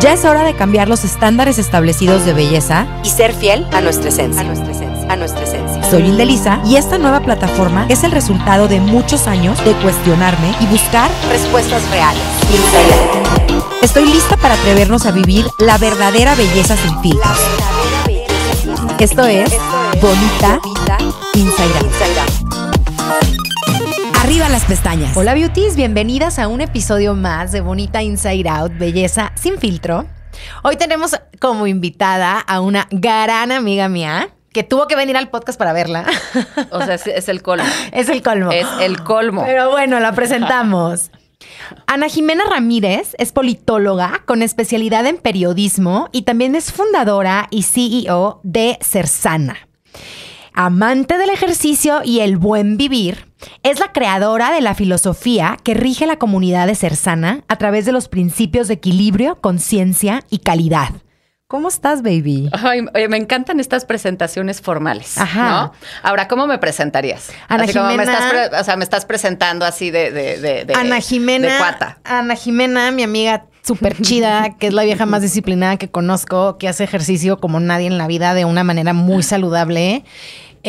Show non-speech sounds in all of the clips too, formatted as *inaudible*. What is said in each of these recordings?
Ya es hora de cambiar los estándares establecidos de belleza y ser fiel a nuestra esencia. A Soy indeliza y esta nueva plataforma es el resultado de muchos años de cuestionarme y buscar respuestas reales. Estoy lista para atrevernos a vivir la verdadera belleza sin filtros. Esto es Bonita Inside Arriba las pestañas. Hola beauties, bienvenidas a un episodio más de Bonita Inside Out, Belleza sin filtro. Hoy tenemos como invitada a una gran amiga mía que tuvo que venir al podcast para verla. *laughs* O sea, es, el colmo. *laughs* Es el colmo. Es el colmo. Pero bueno, la presentamos. *laughs* Ana Jimena Ramírez es politóloga con especialidad en periodismo y también es fundadora y CEO de Cersana. Amante del ejercicio y el buen vivir, es la creadora de la filosofía que rige la comunidad de sana a través de los principios de equilibrio, conciencia y calidad. ¿Cómo estás, baby? me encantan estas presentaciones formales. ¿no? Ahora, ¿cómo me presentarías? Ana Jimena. me estás, o sea, me estás presentando así de, Ana Jimena. De cuata. Ana Jimena, mi amiga súper chida, *laughs* que es la vieja más disciplinada que conozco, que hace ejercicio como nadie en la vida de una manera muy saludable.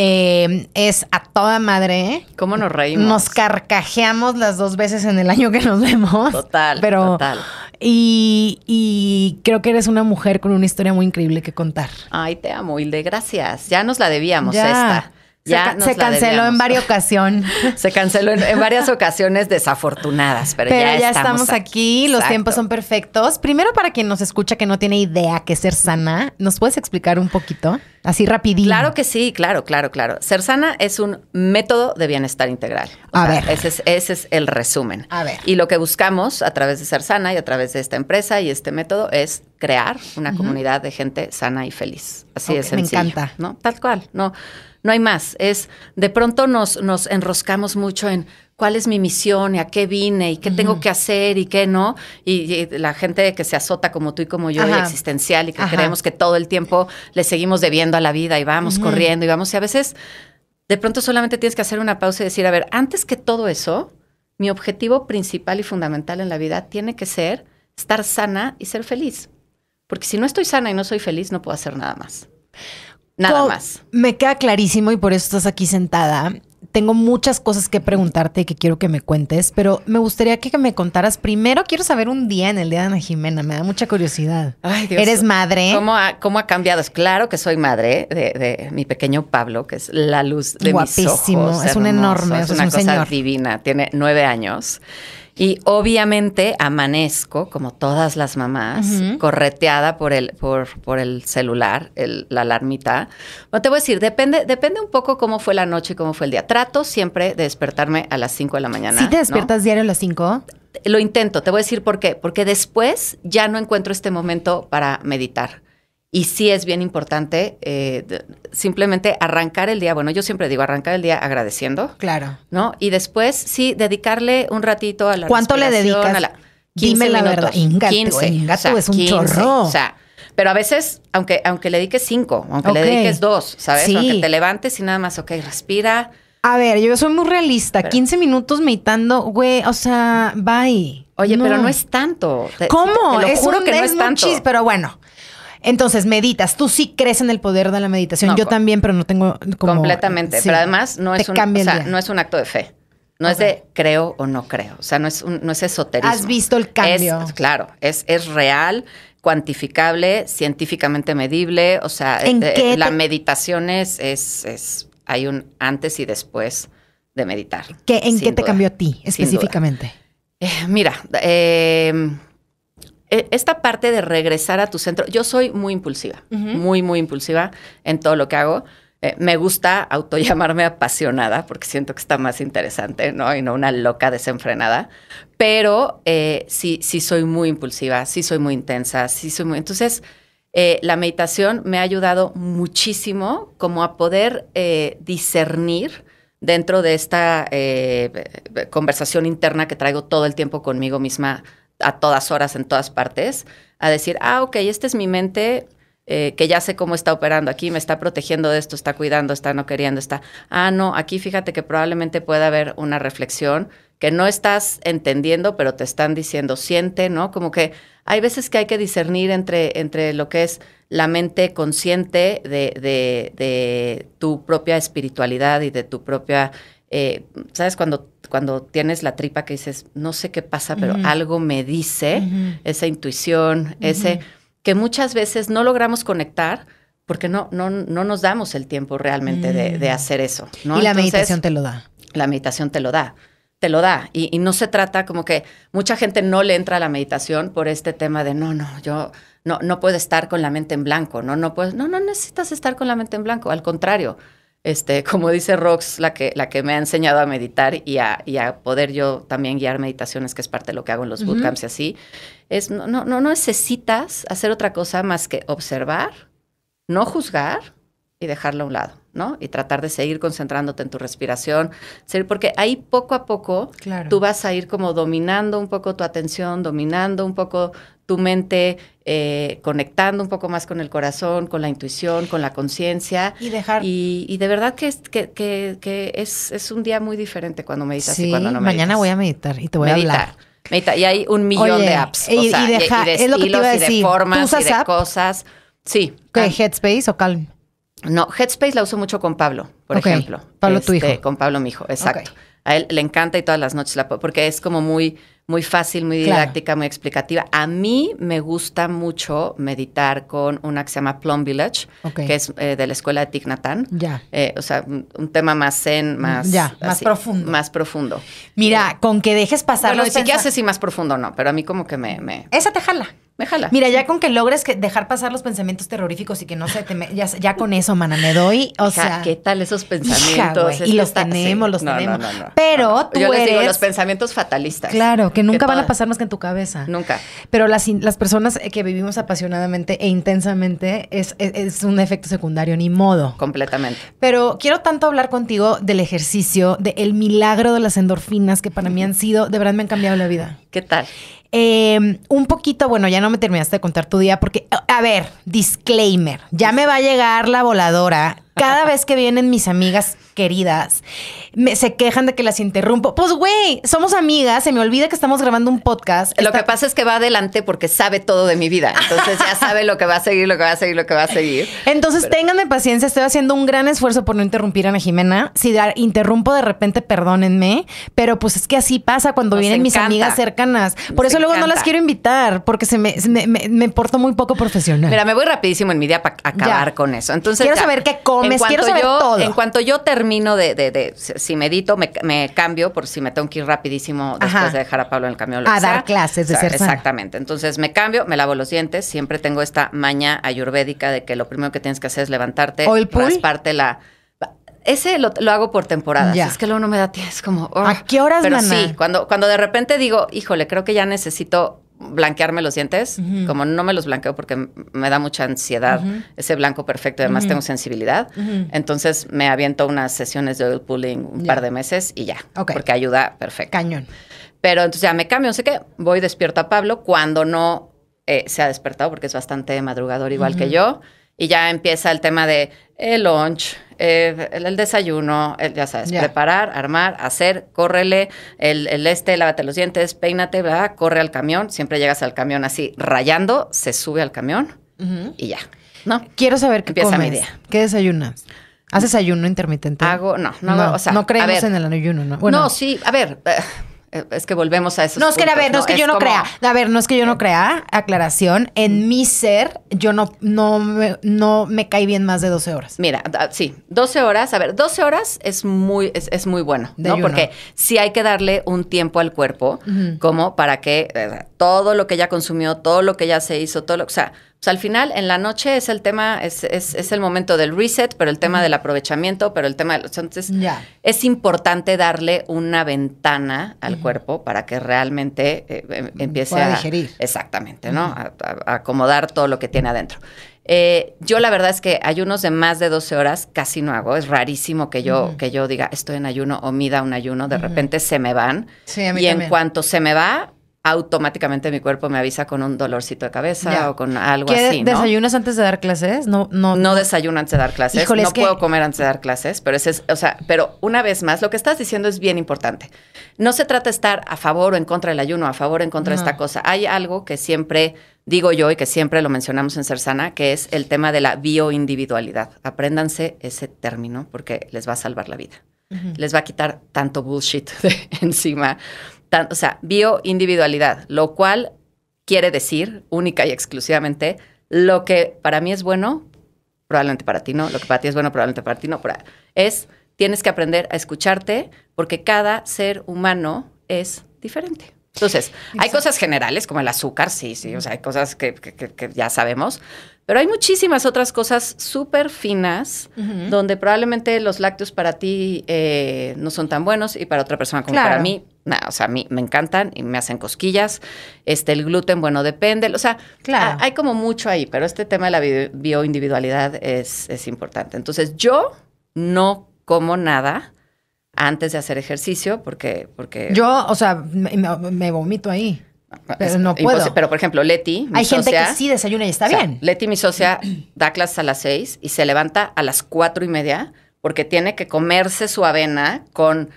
Em, es a toda madre. ¿eh? ¿Cómo nos reímos? Nos carcajeamos las dos veces en el *laughs* año que nos vemos. Total, pero, total. Y, creo que eres una mujer con una historia muy increíble que contar. Ay, te amo, Hilde. Gracias. Ya nos la debíamos esta. *laughs* se, canceló en varias ocasiones. Se canceló en, varias ocasiones desafortunadas, pero, ya, estamos, aquí. Los tiempos son perfectos. Primero, para quien nos escucha que no tiene idea qué ser sana, ¿nos puedes explicar un poquito? Así rapidito. Claro que sí, claro, claro, claro. Ser sana es un método de bienestar integral. a ver. Ese es, el resumen. A ver. Y lo que buscamos a través de ser sana y a través de esta empresa y este método es crear una comunidad de gente sana y feliz. Así de sencillo. Me encanta. ¿no? Tal cual. No no hay más. Es de pronto nos, nos enroscamos mucho en cuál es mi misión y a qué vine y qué tengo que hacer y qué no. Y, la gente que se azota como tú y como yo y existencial y que creemos que todo el tiempo le seguimos debiendo a la vida y vamos corriendo y vamos. Y a veces de pronto solamente tienes que hacer una pausa y decir, a ver, antes que todo eso, mi objetivo principal y fundamental en la vida tiene que ser estar sana y ser feliz. Porque si no estoy sana y no soy feliz, no puedo hacer nada más. Nada más. Me queda clarísimo y por eso estás aquí sentada. Tengo muchas cosas que preguntarte y que quiero que me cuentes, pero me gustaría que me contaras. Primero, quiero saber un día en el día de Ana Jimena. Me da mucha curiosidad. Ay, Dios. ¿Eres madre? ¿Cómo ha, cómo ha cambiado? Es claro que soy madre de, mi pequeño Pablo, que es la luz de Guapísimo. mis Guapísimo. Es un enorme. Es, una cosa divina. Tiene nueve años. Y obviamente amanezco, como todas las mamás, correteada por el, por, el celular, la alarmita. te voy a decir, depende, depende un poco cómo fue la noche y cómo fue el día. Trato siempre de despertarme a las 5 de la mañana. ¿Sí te despiertas diario a las 5? Lo intento, te voy a decir por qué. Porque después ya no encuentro este momento para meditar. Y sí es bien importante eh, simplemente arrancar el día. Bueno, yo siempre digo arrancar el día agradeciendo. Claro. ¿No? Y después sí dedicarle un ratito a la. ¿Cuánto le dedicas? Dime la verdad. 15, eh, es un chorro. O sea, pero a veces, aunque, aunque le dediques cinco, aunque le dediques dos, ¿sabes? Sí. Aunque te levantes y nada más, ok, respira. A ver, yo soy muy realista. 15 minutos meditando, güey, o sea, bye. Oye, pero no es tanto. ¿Cómo? Te, es juro un, que no es, pero bueno. Entonces, meditas. Tú sí crees en el poder de la meditación. Yo también, pero no tengo como... Completamente. pero además no es, un, no es un acto de fe. No es de creo o no creo. O sea, no es, no es esoterismo. Has visto el cambio. claro, es, es real, cuantificable, científicamente medible. O sea, eh, la meditación es, es, Hay un antes y después de meditar. ¿Qué, ¿En qué te cambió a ti específicamente? Eh, mira, eh, e, esta parte de regresar a tu centro, yo soy muy impulsiva, muy, muy impulsiva en todo lo que hago. Eh, me gusta autollamarme *laughs* apasionada porque siento que está más interesante, ¿no? Y no una loca desenfrenada. Pero eh, sí, sí soy muy impulsiva, sí soy muy intensa, sí soy muy... Entonces, eh, la meditación me ha ayudado muchísimo como a poder discernir dentro de esta conversación interna que traigo todo el tiempo conmigo misma a todas horas, en todas partes, a decir, ah, ok, esta es mi mente, eh, que ya sé cómo está operando aquí, me está protegiendo de esto, está cuidando, está no queriendo, está, ah, no, aquí fíjate que probablemente pueda haber una reflexión que no estás entendiendo, pero te están diciendo, siente, ¿no? Como que hay veces que hay que discernir entre, entre lo que es la mente consciente de, de, tu propia espiritualidad y de tu propia, eh, ¿sabes? Cuando cuando tienes la tripa que dices, no sé qué pasa, pero algo me dice, esa intuición, ese que muchas veces no logramos conectar porque no, no, no nos damos el tiempo realmente de, mm. hacer eso. ¿no? Y la meditación te lo da. La meditación te lo da te lo da. Y, no se trata como que mucha gente no le entra a la meditación por este tema de no, no, yo no, no puedo estar con la mente en blanco, no, no puedes, no, no necesitas estar con la mente en blanco. Al contrario, este, como dice Rox, la que, la que me ha enseñado a meditar y a, poder yo también guiar meditaciones, que es parte de lo que hago en los bootcamps y así, es no, no, no necesitas hacer otra cosa más que observar, no juzgar y dejarlo a un lado. ¿no? Y tratar de seguir concentrándote en tu respiración, porque ahí poco a poco tú vas a ir como dominando un poco tu atención, dominando un poco tu mente, eh, conectando un poco más con el corazón, con la intuición, con la conciencia. Y Y, de verdad que, es, que, que, es, es, un día muy diferente cuando meditas y cuando no meditas. mañana voy a meditar y te voy a hablar. Medita. Y hay un millón de apps. Y, o sea, y, de es lo formas y de cosas. Sí. Que ah. Headspace o Calm? No, Headspace la uso mucho con Pablo, por ejemplo. Pablo, tu este, hijo. Con Pablo, mi hijo, exacto. A él le encanta y todas las noches la porque es como muy, muy fácil, muy didáctica, muy explicativa. A mí me gusta mucho meditar con una que se llama Plum Village, que es eh, de la escuela de Tignatán. Ya. Eh, o sea, un, tema más zen, más. profundo. Más profundo. Mira, con que dejes pasar. Bueno, sé si si más profundo o no, pero a mí como que me. me... Esa te jala. Déjala. Mira, ya con que logres que dejar pasar los pensamientos terroríficos y que no se te... ya, con eso, mana, me doy, o sea... ¿Qué tal esos pensamientos? y los tenemos, los tenemos. Pero tú Yo eres... digo, los pensamientos fatalistas. Claro, que nunca van a pasar más que en tu cabeza. Nunca. Pero las, las personas que vivimos apasionadamente e intensamente es, un efecto secundario, ni modo. Completamente. Pero quiero tanto hablar contigo del ejercicio, del milagro de las endorfinas que para mí han sido, de verdad me han cambiado la vida. ¿Qué tal? Em, un poquito, bueno, ya no me terminaste de contar tu día porque, a ver, disclaimer, ya me va a llegar la voladora. Cada vez que vienen mis amigas queridas. se quejan de que las interrumpo. Pues, güey, somos amigas. Se me olvida que estamos grabando un podcast. Lo que pasa es que va adelante porque sabe todo de mi vida. Entonces ya *laughs* sabe lo que va a seguir, lo que va a seguir, lo que va a seguir. Entonces, ténganme paciencia. Estoy haciendo un gran esfuerzo por no interrumpir a Ana Jimena. Si interrumpo de repente, perdónenme. Pero pues es que así pasa cuando vienen mis amigas cercanas. Por eso luego no las quiero invitar porque se me, me, porto muy poco profesional. Mira, me voy rapidísimo en mi día para acabar con eso. Entonces, quiero saber qué comes, quiero saber todo. En cuanto yo termine camino de, si medito, me, cambio por si me tengo que ir rapidísimo después de dejar a Pablo en el camión. a dar clases de Exactamente. Entonces me cambio, me lavo los dientes. Siempre tengo esta maña ayurvédica de que lo primero que tienes que hacer es levantarte, ¿O el pool? rasparte la... Ese lo, hago por temporadas. Es que luego no me da tiempo. como... ¿A oh. qué horas, Pero sí, cuando, cuando de repente digo, híjole, creo que ya necesito blanquearme los dientes, como no me los blanqueo porque me da mucha ansiedad ese blanco perfecto, además tengo sensibilidad, entonces me aviento unas sesiones de oil pulling un par de meses y ya, porque ayuda perfecto. Cañón. Pero entonces ya me cambio, no sé qué, voy despierto a Pablo cuando no eh, se ha despertado porque es bastante madrugador igual que yo. Y ya empieza el tema de el lunch, eh, el, desayuno, ya sabes, preparar, armar, hacer, córrele, el, el, este, lávate los dientes, peínate, va corre al camión, siempre llegas al camión así, rayando, se sube al camión y ya. ¿no? Quiero saber qué empieza mi idea. ¿Qué desayunas? ¿Haces ayuno intermitente? Hago, no, no, o sea, no creemos en el ayuno, ¿no? no, sí, a ver, eh, es que volvemos a eso. No, es que, no, es que yo no crea. A ver, no es que yo no eh. crea. Aclaración. En mm. mi ser, yo no, no, me, no me cae bien más de 12 horas. Mira, sí, 12 horas. A ver, 12 horas es muy, es, muy bueno, ¿no? Porque sí hay que darle un tiempo al cuerpo, como para que eh, todo lo que ella consumió, todo lo que ya se hizo, todo lo. O sea, al final, en la noche es el tema, es, el momento del reset, pero el tema del aprovechamiento, pero el tema de los... Entonces, es importante darle una ventana al cuerpo para que realmente eh, em, empiece a... digerir. Exactamente, ¿no? a, acomodar todo lo que tiene adentro. Eh, yo la verdad es que ayunos de más de 12 horas casi no hago. Es rarísimo que yo, que yo diga estoy en ayuno o mida un ayuno. De repente se me van. y en cuanto se me va, automáticamente mi cuerpo me avisa con un dolorcito de cabeza o con algo así. ¿no? ¿Desayunas antes de dar clases? No, no, no desayuno antes de dar clases. no puedo comer antes de dar clases, pero es, o sea, pero una vez más, lo que estás diciendo es bien importante. No se trata de estar a favor o en contra del ayuno, a favor o en contra de esta cosa. Hay algo que siempre digo yo y que siempre lo mencionamos en Ser Sana, que es el tema de la bioindividualidad. Apréndanse ese término porque les va a salvar la vida. Les va a quitar tanto bullshit *laughs* de encima o sea, bioindividualidad, lo cual quiere decir única y exclusivamente lo que para mí es bueno, probablemente para ti no, lo que para ti es bueno, probablemente para ti no, es tienes que aprender a escucharte porque cada ser humano es diferente. Entonces, hay cosas generales como el azúcar, sí, sí, o sea, hay cosas que ya sabemos, pero hay muchísimas otras cosas súper finas donde probablemente los lácteos para ti eh, no son tan buenos y para otra persona como para mí, nada, o sea, a mí me encantan y me hacen cosquillas. Este, el gluten, bueno, depende. O sea, claro. hay como mucho ahí, pero este tema de la bioindividualidad es, importante. Entonces, yo no como nada antes de hacer ejercicio porque... porque... Yo, o sea, me vomito ahí. Pero no puedo. Pero, por ejemplo, Leti, mi Hay gente que sí desayuna y está bien. Leti, mi socia, da clases a las seis y se levanta a las cuatro y media porque tiene que comerse su avena con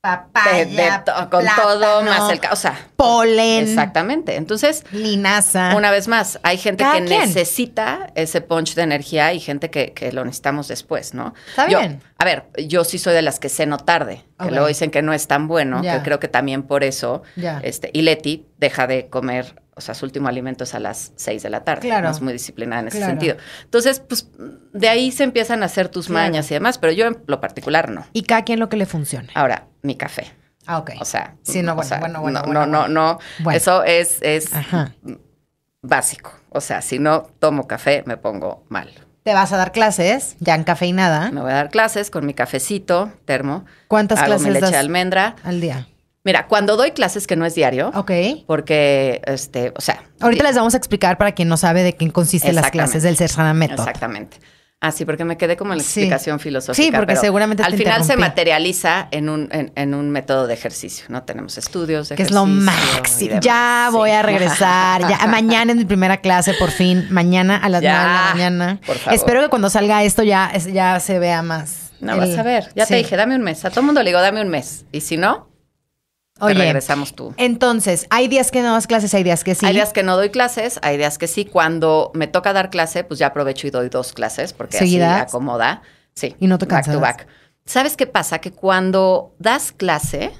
papaya, con todo más el, o sea, polen, exactamente. Entonces, linaza. Una vez más, hay gente que necesita ese punch de energía y gente que, que lo necesitamos después, ¿no? Está bien. a ver, yo sí soy de las que ceno tarde, que luego dicen que no es tan bueno, que creo que también por eso, este, y Leti deja de comer o sea, su último alimento es a las 6 de la tarde. Claro. No es muy disciplinada en ese sentido. Entonces, pues de ahí se empiezan a hacer tus mañas y demás, pero yo en lo particular no. Y cada quien lo que le funcione. Ahora, mi café. Ah, ok. O sea, Si no, bueno, bueno, bueno, no, no, bueno, Eso es, es básico. O sea, si no tomo café, me pongo mal. Te vas a dar clases, ya en cafeinada. Me voy a dar clases con mi cafecito, termo. ¿Cuántas clases? Mi leche de almendra. Al día. Mira, cuando doy clases que no es diario, ok, porque, este, o sea... Ahorita les vamos a explicar para quien no sabe de qué consisten las clases del ser Método. Exactamente. Así, ah, porque me quedé como en la explicación filosófica. Sí, porque pero seguramente al final se materializa en un, en, un método de ejercicio, ¿no? Tenemos estudios de Que es lo máximo. Ya voy a regresar. ya. *laughs* Mañana es mi primera clase, por fin. Mañana a las 9 de la mañana. Por favor. Espero que cuando salga esto ya, ya se vea más. No, vas a ver. Ya te dije, dame un mes. A todo el mundo le digo, dame un mes. Y si no, Oye, regresamos tú. Entonces, hay días que no das clases, hay días que sí. Hay días que no doy clases, hay días que sí. Cuando me toca dar clase, pues ya aprovecho y doy dos clases porque así me acomoda. Sí. Y no te Back to back. ¿Sabes qué pasa? Que cuando das clase,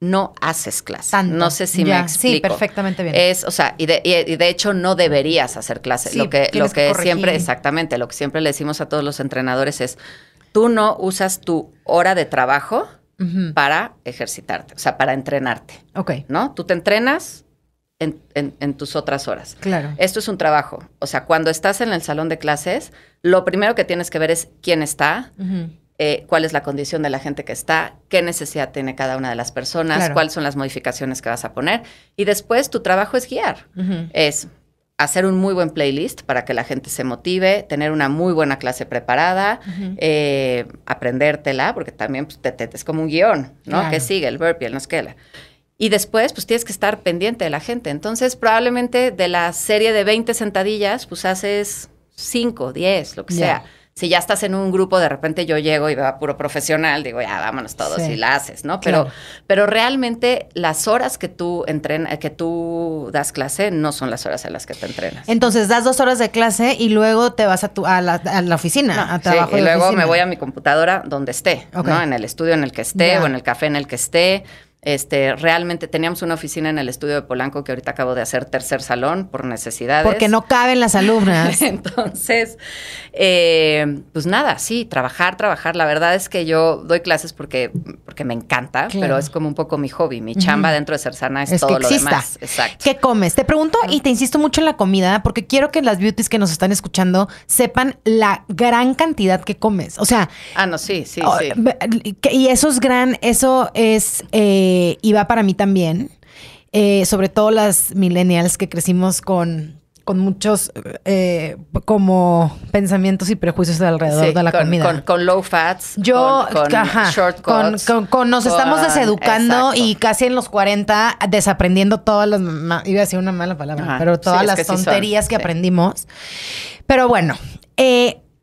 no haces clase. No sé si me explico. Sí, perfectamente bien. Es, o sea, y de, hecho no deberías hacer clase. lo que, lo que siempre, exactamente, lo que siempre le decimos a todos los entrenadores es, tú no usas tu hora de trabajo para ejercitarte, o sea, para entrenarte. Ok. ¿No? Tú te entrenas en, tus otras horas. Claro. Esto es un trabajo. O sea, cuando estás en el salón de clases, lo primero que tienes que ver es quién está. Eh, cuál es la condición de la gente que está, qué necesidad tiene cada una de las personas, cuáles son las modificaciones que vas a poner. Y después tu trabajo es guiar. Es hacer un muy buen playlist para que la gente se motive, tener una muy buena clase preparada, eh, aprendértela, porque también pues, te, es como un guión, ¿no? Que sigue el burpee, el no Y después, pues tienes que estar pendiente de la gente. Entonces, probablemente de la serie de 20 sentadillas, pues haces 5, 10, lo que sea si ya estás en un grupo, de repente yo llego y a puro profesional, digo, ya vámonos todos y la haces, ¿no? Pero, pero realmente las horas que tú entrenas, eh, que tú das clase, no son las horas en las que te entrenas. Entonces das dos horas de clase y luego te vas a, tu, a, la, oficina, a trabajo. y luego me voy a mi computadora donde esté, ¿no? En el estudio en el que esté o en el café en el que esté este, realmente teníamos una oficina en el estudio de Polanco que ahorita acabo de hacer tercer salón por necesidades. Porque no caben las alumnas. *laughs* Entonces, eh, pues nada, sí, trabajar, trabajar. La verdad es que yo doy clases porque, porque me encanta, pero es como un poco mi hobby. Mi chamba dentro de Ser es, es todo que lo demás. Exacto. ¿Qué comes? Te pregunto y te insisto mucho en la comida porque quiero que las beauties que nos están escuchando sepan la gran cantidad que comes. O sea. Ah, no, sí, sí, sí. Y eso es gran, eso es. Eh, Iba eh, y va para mí también. Eh, sobre todo las millennials que crecimos con, con muchos eh, como pensamientos y prejuicios alrededor de la comida. Con, low fats, yo, con, con, nos estamos deseducando y casi en los 40 desaprendiendo todas las, iba a decir una mala palabra, pero todas las tonterías que aprendimos. Pero bueno,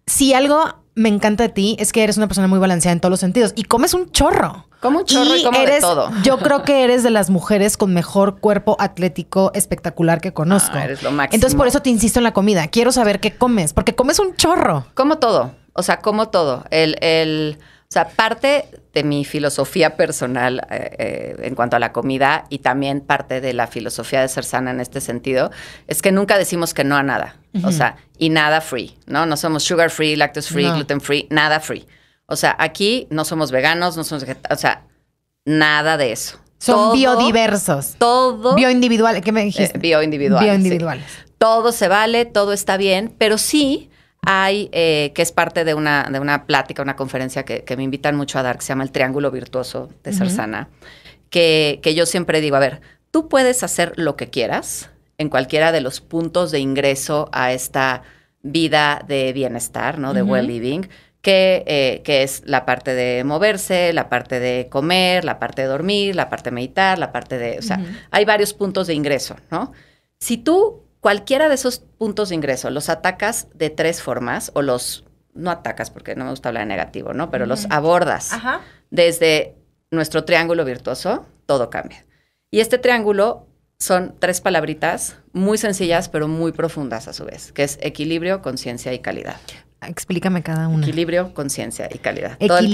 si algo me encanta de ti es que eres una persona muy balanceada en todos los sentidos y comes un chorro. Como un chorro y, como todo. Yo creo que eres de las mujeres con mejor cuerpo atlético espectacular que conozco. Ah, eres lo máximo. Entonces por eso te insisto en la comida. Quiero saber qué comes, porque comes un chorro. Como todo. O sea, como todo. El, el, o sea, parte mi filosofía personal eh, eh, en cuanto a la comida y también parte de la filosofía de ser sana en este sentido, es que nunca decimos que no a nada. O sea, y nada free, ¿no? No somos sugar free, lactose free, gluten free, nada free. O sea, aquí no somos veganos, no somos o sea, nada de eso. Son biodiversos. Todo. Bioindividuales. ¿qué me dijiste? Eh, bioindividuales. Bioindividuales. Todo se vale, todo está bien, pero sí hay, eh, que es parte de una, de una plática, una conferencia que, me invitan mucho a dar, que se llama El Triángulo Virtuoso de Sarsana, que, que yo siempre digo, a ver, tú puedes hacer lo que quieras en cualquiera de los puntos de ingreso a esta vida de bienestar, ¿no? De well living, que, eh, que, es la parte de moverse, la parte de comer, la parte de dormir, la parte de meditar, la parte de, o sea, hay varios puntos de ingreso, ¿no? Si tú cualquiera de esos puntos de ingreso los atacas de tres formas o los no atacas porque no me gusta hablar de negativo, ¿no? Pero los abordas. Desde nuestro triángulo virtuoso, todo cambia. Y este triángulo son tres palabritas muy sencillas pero muy profundas a su vez, que es equilibrio, conciencia y calidad. Explícame cada una. Equilibrio, conciencia y calidad. Equilibrio, Todo el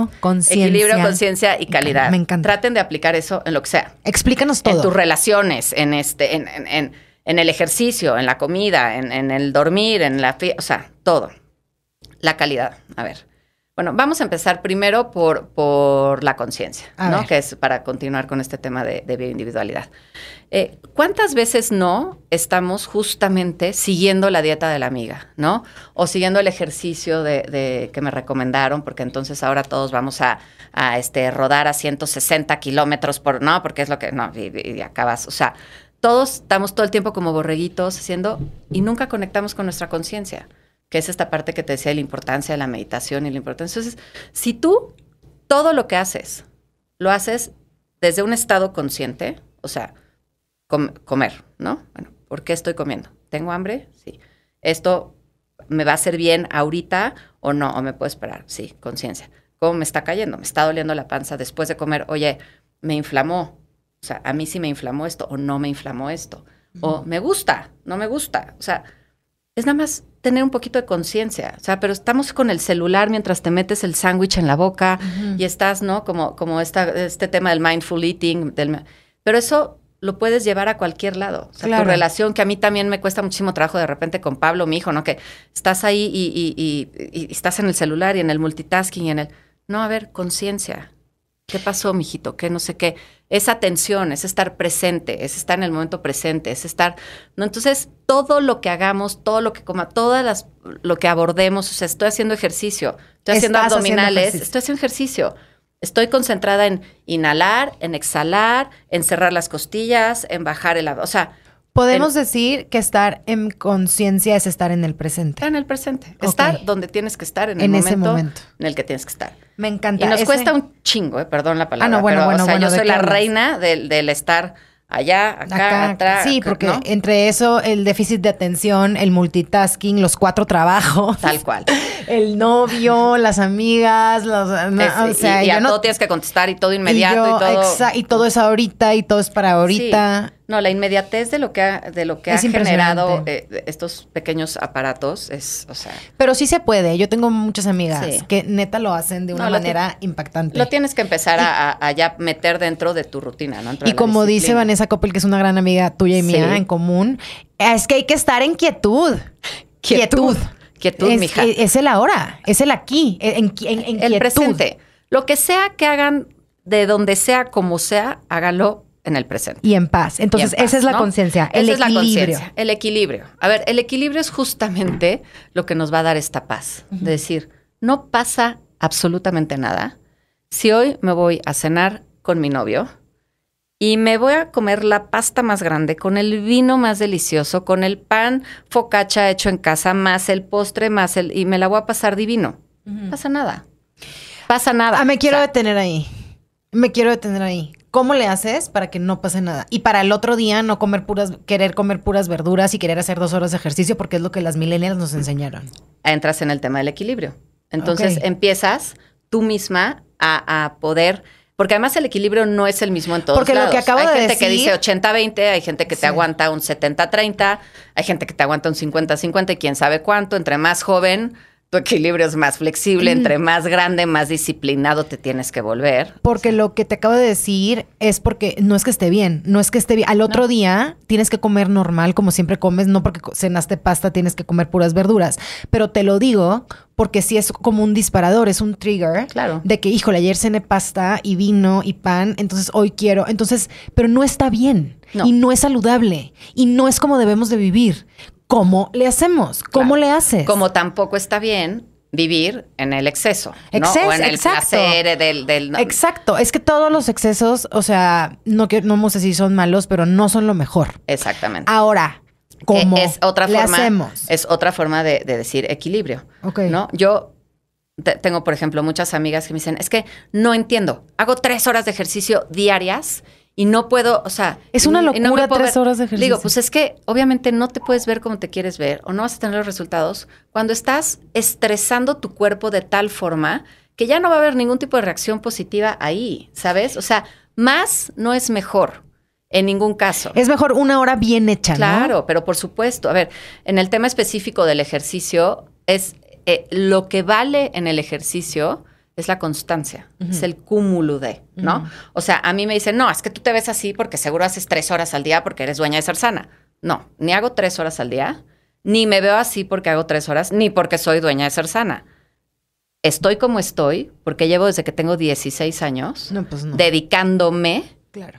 tiempo. Conciencia. Equilibrio, conciencia y calidad. Me encanta. Traten de aplicar eso en lo que sea. Explícanos todo. En tus relaciones, en este, en, en en el ejercicio, en la comida, en, el dormir, en la fiesta, o sea, todo. La calidad, a ver. Bueno, vamos a empezar primero por, por la conciencia, ¿no? Que es para continuar con este tema de, de bioindividualidad. Eh, ¿Cuántas veces no estamos justamente siguiendo la dieta de la amiga, ¿no? O siguiendo el ejercicio de, que me recomendaron, porque entonces ahora todos vamos a, este, rodar a 160 kilómetros por, no, porque es lo que, no, y acabas, o sea, todos estamos todo el tiempo como borreguitos haciendo y nunca conectamos con nuestra conciencia, que es esta parte que te decía de la importancia de la meditación y la importancia. Entonces, si tú todo lo que haces lo haces desde un estado consciente, o sea, comer, ¿no? Bueno, ¿por qué estoy comiendo? ¿Tengo hambre? Sí. ¿Esto me va a hacer bien ahorita o no? ¿O me puedo esperar? Sí, conciencia. ¿Cómo me está cayendo? ¿Me está doliendo la panza después de comer? Oye, me inflamó, o sea, a mí sí me inflamó esto o no me inflamó esto. O me gusta, no me gusta. O sea, es nada más tener un poquito de conciencia. O sea, pero estamos con el celular mientras te metes el sándwich en la boca y estás, ¿no? Como, como este tema del mindful eating. pero eso lo puedes llevar a cualquier lado. O sea, tu relación, que a mí también me cuesta muchísimo trabajo de repente con Pablo, mi hijo, ¿no? Que estás ahí y, y estás en el celular y en el multitasking y en el... No, a ver, conciencia. ¿Qué pasó, mijito? Que no sé qué? Es atención, es estar presente, es estar en el momento presente, es estar. No, entonces todo lo que hagamos, todo lo que coma, todas las lo que abordemos, o sea, estoy haciendo ejercicio, estoy haciendo abdominales, estoy haciendo ejercicio. Estoy concentrada en inhalar, en exhalar, en cerrar las costillas, en bajar el, o sea, Podemos decir que estar en conciencia es estar en el presente. En el presente. Estar donde tienes que estar en, el momento, ese momento en el que tienes que estar. Me encanta. Y nos cuesta un chingo, eh, perdón la palabra. Ah, no, bueno, bueno, yo soy la reina del, estar allá, acá, atrás. Sí, porque entre eso, el déficit de atención, el multitasking, los cuatro trabajos. Tal cual. *laughs* El novio, las amigas, los, o sea, y, todo tienes que contestar y todo inmediato y, todo. y todo es ahorita y todo es para ahorita. No, la inmediatez de lo que ha, de lo que ha generado eh, estos pequeños aparatos es, o sea. Pero sí se puede. Yo tengo muchas amigas que neta lo hacen de una manera impactante. Lo tienes que empezar a, ya meter dentro de tu rutina, ¿no? y como dice Vanessa Coppel, que es una gran amiga tuya y mía en común, es que hay que estar en quietud. Quietud. Quietud, es, mija. E, es el ahora, es el aquí, e, en, en, El presente. Lo que sea que hagan, de donde sea, como sea, hágalo en el presente. Y en paz. Entonces, esa es la conciencia, el equilibrio. Es la el equilibrio. A ver, el equilibrio es justamente lo que nos va a dar esta paz. decir, no pasa absolutamente nada. Si hoy me voy a cenar con mi novio y me voy a comer la pasta más grande, con el vino más delicioso, con el pan focacha hecho en casa, más el postre, más el... y me la voy a pasar divino. Pasa nada. Pasa nada. Ah, me quiero detener ahí. Me quiero detener ahí. ¿Cómo le haces para que no pase nada? Y para el otro día no comer puras, querer comer puras verduras y querer hacer dos horas de ejercicio porque es lo que las millennials nos enseñaron. Entras en el tema del equilibrio. Entonces empiezas tú misma a, a poder porque además el equilibrio no es el mismo en todos Porque lo que acabo de decir... Hay gente que dice 80-20, hay gente que te aguanta un 70-30, hay gente que te aguanta un 50-50 y quién sabe cuánto. Entre más joven, tu equilibrio es más flexible, mm. entre más grande, más disciplinado te tienes que volver. Porque lo que te acabo de decir es porque no es que esté bien, no es que esté bien. Al otro día tienes que comer normal como siempre comes, no porque cenaste pasta tienes que comer puras verduras, pero te lo digo porque si es como un disparador, es un trigger claro. de que, híjole, ayer cené pasta y vino y pan, entonces hoy quiero, entonces, pero no está bien. Y no es saludable. Y no es como debemos de vivir. ¿Cómo le hacemos? ¿Cómo le haces? Como tampoco está bien vivir en el exceso. Exceso, en el placer del, Exacto. Es que todos los excesos, o sea, no, no sé si son malos, pero no son lo mejor. Exactamente. Ahora, ¿cómo e, es, otra le hacemos? Es otra forma de, decir equilibrio. ¿no? Yo tengo, por ejemplo, muchas amigas que me dicen, es que no entiendo, hago tres horas de ejercicio diarias y no puedo, o sea... Es una locura no tres horas de ejercicio. Digo, pues es que obviamente no te puedes ver como te quieres ver o no vas a tener los resultados cuando estás estresando tu cuerpo de tal forma que ya no va a haber ningún tipo de reacción positiva ahí, ¿sabes? O sea, más no es mejor. En ningún caso. Es mejor una hora bien hecha. Claro, pero por supuesto. A ver, en el tema específico del ejercicio, es eh, lo que vale en el ejercicio es la constancia, es el cúmulo de, ¿no? O sea, a mí me dicen, no, es que tú te ves así porque seguro haces tres horas al día porque eres dueña de ser sana. No, ni hago tres horas al día, ni me veo así porque hago tres horas, ni porque soy dueña de ser sana. Estoy como estoy porque llevo desde que tengo 16 años pues dedicándome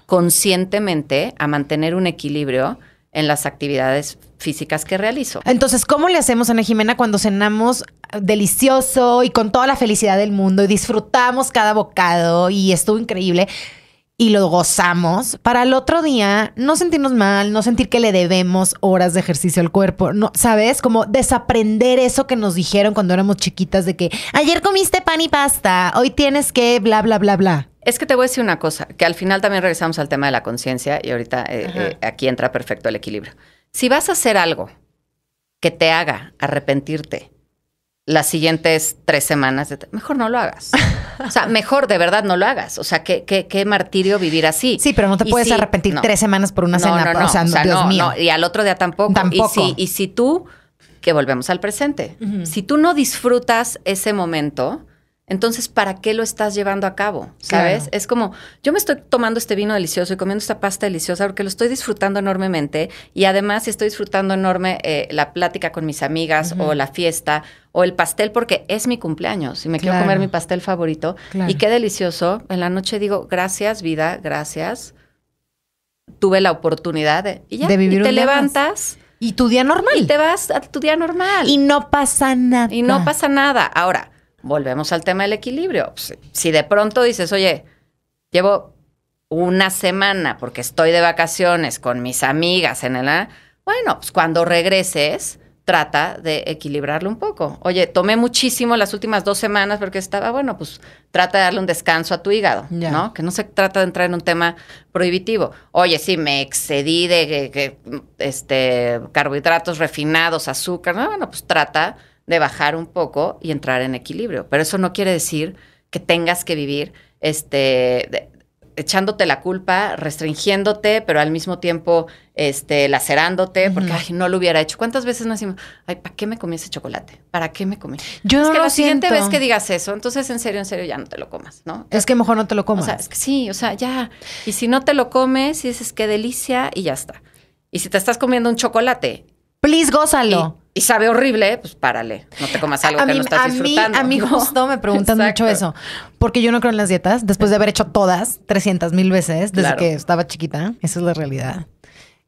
conscientemente a mantener un equilibrio en las actividades físicas que realizo. Entonces, ¿cómo le hacemos, Ana Jimena, cuando cenamos delicioso y con toda la felicidad del mundo y disfrutamos cada bocado y estuvo increíble? y lo gozamos para el otro día no sentirnos mal, no sentir que le debemos horas de ejercicio al cuerpo, no, ¿sabes? Como desaprender eso que nos dijeron cuando éramos chiquitas de que ayer comiste pan y pasta, hoy tienes que bla bla bla bla. Es que te voy a decir una cosa, que al final también regresamos al tema de la conciencia y ahorita eh, eh, aquí entra perfecto el equilibrio. Si vas a hacer algo que te haga arrepentirte las siguientes tres semanas, mejor no lo hagas. O sea, mejor de verdad no lo hagas. O sea, qué, qué, martirio vivir así. Sí, pero no te puedes arrepentir tres semanas por una semana cena. No, o sea, no, y al otro día tampoco. tampoco. Y, si, tú, que volvemos al presente, si tú no disfrutas ese momento entonces, ¿para qué lo estás llevando a cabo? ¿Sabes? Es como, yo me estoy tomando este vino delicioso y comiendo esta pasta deliciosa porque lo estoy disfrutando enormemente y además estoy disfrutando enorme eh, la plática con mis amigas o la fiesta o el pastel porque es mi cumpleaños y me quiero comer mi pastel favorito. Y qué delicioso. En la noche digo, gracias vida, gracias. Tuve la oportunidad de, vivir y te levantas. Y tu día normal. Y te vas a tu día normal. Y no pasa nada. Y no pasa nada. Ahora, volvemos al tema del equilibrio. Si de pronto dices, oye, llevo una semana porque estoy de vacaciones con mis amigas en el... Bueno, pues cuando regreses, trata de equilibrarlo un poco. Oye, tomé muchísimo las últimas dos semanas porque estaba, bueno, pues trata de darle un descanso a tu hígado, ¿no? Que no se trata de entrar en un tema prohibitivo. Oye, sí, me excedí de, este, carbohidratos refinados, azúcar, ¿no? Bueno, pues trata de bajar un poco y entrar en equilibrio. Pero eso no quiere decir que tengas que vivir este, echándote la culpa, restringiéndote, pero al mismo tiempo este, lacerándote, porque no lo hubiera hecho. ¿Cuántas veces nos decimos, ay, ¿para qué me comí ese chocolate? ¿Para qué me comí? Yo es que la siguiente vez que digas eso, entonces en serio, en serio, ya no te lo comas, ¿no? Es, que mejor no te lo comas. O sea, es que sí, o sea, ya. Y si no te lo comes, y dices, qué delicia, y ya está. Y si te estás comiendo un chocolate Please, gózalo. Y, sabe horrible, pues párale. No te comas algo que no estás disfrutando. a mí *laughs* *laughs* me preguntan mucho eso. Porque yo no creo en las dietas, después de haber hecho todas 300 mil veces desde que estaba chiquita. Esa es la realidad.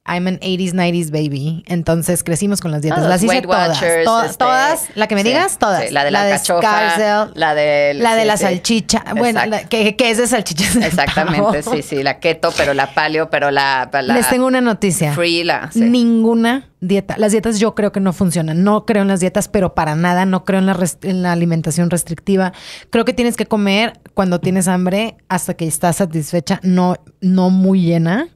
I'm an 80s, 90s baby. Entonces crecimos con las dietas. Ah, las hice todas. Este, todas. La que me digas, todas. la de la, la La de, la, salchicha. Bueno, la, que, es de salchicha... Exactamente, sí, sí. La keto, pero la paleo, pero la, Les tengo una noticia. Free, la. Ninguna dieta. Las dietas yo creo que no funcionan. No creo en las dietas, pero para nada. No creo en la, en la alimentación restrictiva. Creo que tienes que comer cuando tienes hambre hasta que estás satisfecha, no, no muy llena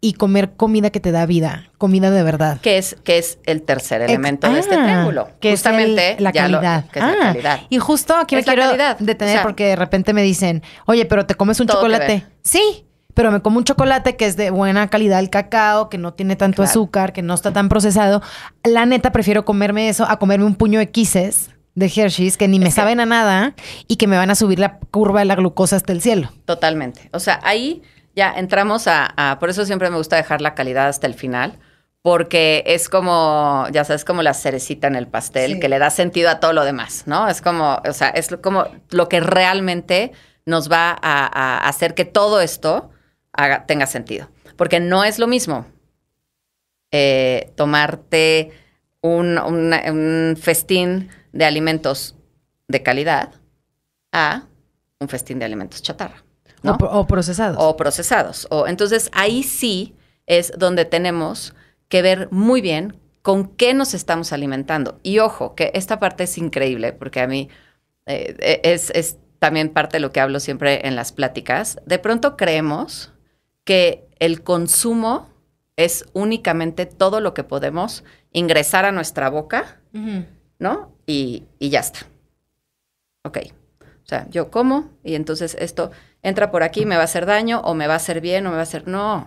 y comer comida que te da vida, comida de verdad. Que es, que es el tercer elemento de este ah, triángulo. Que Justamente, es la calidad. la ah, Y justo aquí me quiero calidad. detener porque de repente me dicen, oye, pero te comes un chocolate. Sí, pero me como un chocolate que es de buena calidad el cacao, que no tiene tanto azúcar, que no está tan procesado. La neta, prefiero comerme eso a comerme un puño de quises de Hershey's que ni me saben a nada y que me van a subir la curva de la glucosa hasta el cielo. Totalmente. O sea, ahí ya entramos a, por eso siempre me gusta dejar la calidad hasta el final, porque es como, ya sabes, como la cerecita en el pastel que le da sentido a todo lo demás, ¿no? Es como, o sea, es como lo que realmente nos va a, hacer que todo esto tenga sentido. Porque no es lo mismo eh, tomarte un festín de alimentos de calidad a un festín de alimentos chatarra. O, procesados. O procesados. O, entonces ahí sí es donde tenemos que ver muy bien con qué nos estamos alimentando. Y ojo, que esta parte es increíble porque a mí eh, e, es, también parte de lo que hablo siempre en las pláticas. De pronto creemos que el consumo es únicamente todo lo que podemos ingresar a nuestra boca, ¿no? Y, y, ya está. Ok. O sea, yo como y entonces esto, entra por aquí, me va a hacer daño, o me va a hacer bien, o me va a hacer... No,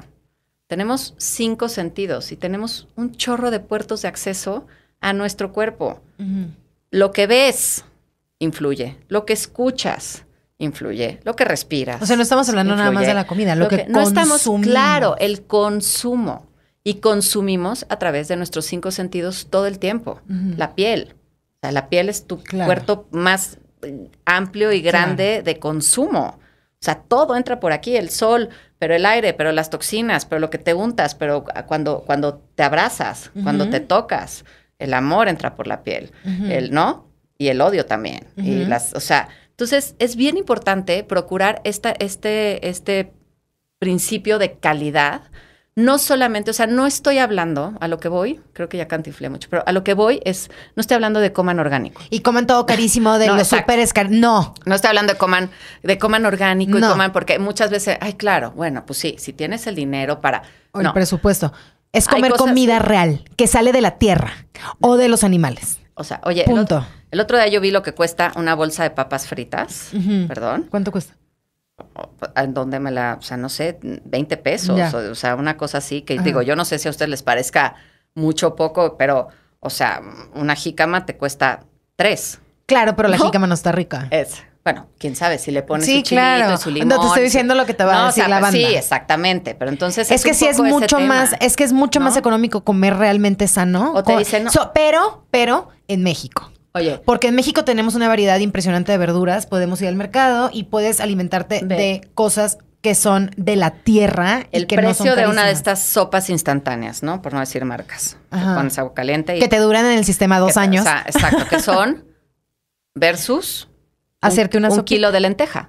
tenemos cinco sentidos y tenemos un chorro de puertos de acceso a nuestro cuerpo. Lo que ves influye, lo que escuchas influye, lo que respiras. O sea, no estamos hablando nada más de la comida, lo, que, que No estamos, claro, el consumo. Y consumimos a través de nuestros cinco sentidos todo el tiempo. La piel. O sea, la piel es tu puerto más eh, amplio y grande de consumo. O sea, todo entra por aquí, el sol, pero el aire, pero las toxinas, pero lo que te untas, pero cuando, cuando te abrazas, cuando te tocas, el amor entra por la piel, el no y el odio también. Y las, o sea, entonces es bien importante procurar esta, este, este principio de calidad no solamente, o sea, no estoy hablando, a lo que voy, creo que ya cantiflé mucho, pero a lo que voy es, no estoy hablando de coman orgánico. Y coman todo carísimo de *laughs* los superes no. No estoy hablando de coman, de coman orgánico y coman, porque muchas veces, ay, claro, bueno, pues sí, si tienes el dinero para. O el presupuesto. Es comer comida real, que sale de la tierra o de los animales. O sea, oye, El, otro, día yo vi lo que cuesta una bolsa de papas fritas. Perdón. ¿Cuánto cuesta? en donde me la, o sea, no sé, 20 pesos, o, sea, una cosa así que digo, yo no sé si a ustedes les parezca mucho o poco, pero, o sea, una jícama te cuesta tres Claro, pero la jícama no está rica. Es. Bueno, quién sabe si le pones sí, su chilito, claro. su limón. No te estoy diciendo lo que te va a decir la pues banda. Sí, exactamente. Pero entonces es, que sí es mucho más, es que es mucho más económico comer realmente sano. O te dicen no. pero, pero en México. Oye. Porque en México tenemos una variedad impresionante de verduras. Podemos ir al mercado y puedes alimentarte de cosas que son de la tierra. El que precio de una de estas sopas instantáneas, ¿no? Por no decir marcas. cuando Pones agua caliente. que te duran en el sistema dos años. exacto, que son *laughs* versus hacerte un, kilo de lenteja.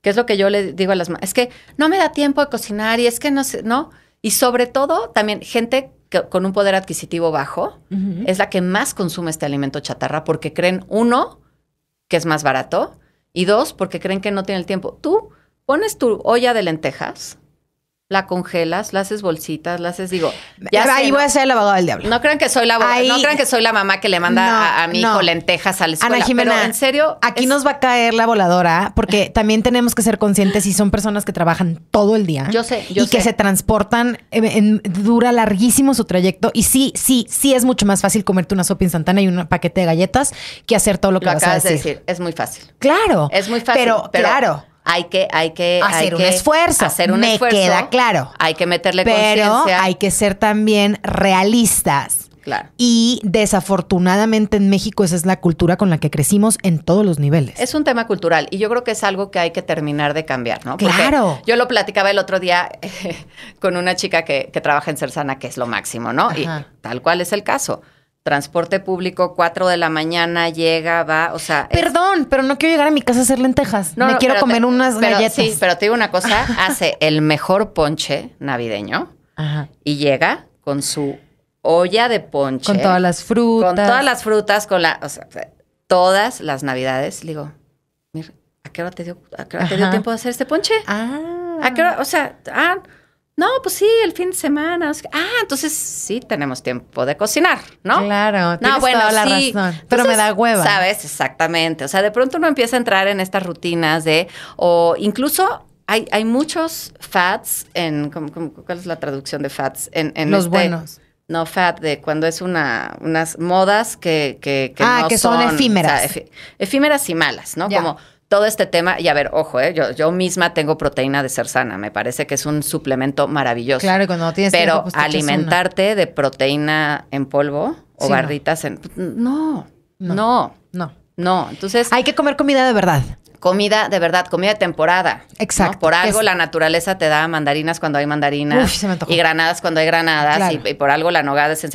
Que es lo que yo le digo a las es que no me da tiempo de cocinar y es que no sé, ¿no? Y sobre todo también gente con un poder adquisitivo bajo es la que más consume este alimento chatarra porque creen, uno, que es más barato y dos, porque creen que no tiene el tiempo. Tú pones tu olla de lentejas la congelas, la haces bolsitas, la haces, digo, ya ahí voy a ser el abogado del diablo. No crean que soy la no que soy la mamá que le manda a, mi hijo lentejas al. escuela. Ana Jimena, en serio, aquí nos va a caer la voladora porque *laughs* también tenemos que ser conscientes y son personas que trabajan todo el día. Yo sé, yo y que se transportan, en, dura larguísimo su trayecto y sí, sí, sí es mucho más fácil comerte una sopa instantánea y un paquete de galletas que hacer todo lo que vas a decir. Es muy fácil. Claro. Es muy fácil. pero claro hay que, hay que hacer un esfuerzo. Hacer un Me queda claro. Hay que meterle Pero hay que ser también realistas. Claro. Y desafortunadamente en México esa es la cultura con la que crecimos en todos los niveles. Es un tema cultural y yo creo que es algo que hay que terminar de cambiar, ¿no? claro. yo lo platicaba el otro día *laughs* con una chica que, trabaja en Cersana, que es lo máximo, ¿no? Y tal cual es el caso transporte público, 4 de la mañana, llega, va, o sea... Perdón, pero no quiero llegar a mi casa a hacer lentejas. No, Me quiero comer unas galletas. Sí, pero te digo una cosa, *laughs* hace el mejor ponche navideño y llega con su olla de ponche. Con todas las frutas. Con todas las frutas, con la... O sea, todas las navidades. digo, mira, ¿a qué hora te dio, a qué hora te dio tiempo de hacer este ponche? Ah. ¿A qué hora? O sea, ah... No, pues sí, el fin de semana. Ah, entonces sí tenemos tiempo de cocinar, ¿no? Claro, no, bueno, la razón. Pero me da hueva. Sabes, exactamente. O sea, de pronto uno empieza a entrar en estas rutinas de, o incluso hay, hay muchos fats en, cuál es la traducción de fats? En, Los este buenos. No, fat, de cuando es una, unas modas que, que, que ah, que son, efímeras. efímeras y malas, ¿no? Como todo este tema, y a ver, ojo, ¿eh? yo, yo misma tengo proteína de ser sana. me parece que es un suplemento maravilloso. Claro, y cuando tienes Pero tiempo, pues, alimentarte de proteína en polvo o barritas en... Pues, no, no, no, no. entonces... Hay que comer comida de verdad comida de verdad, comida de temporada. Exacto. Por algo la naturaleza te da mandarinas cuando hay mandarinas y granadas cuando hay granadas y, por algo la nogada es en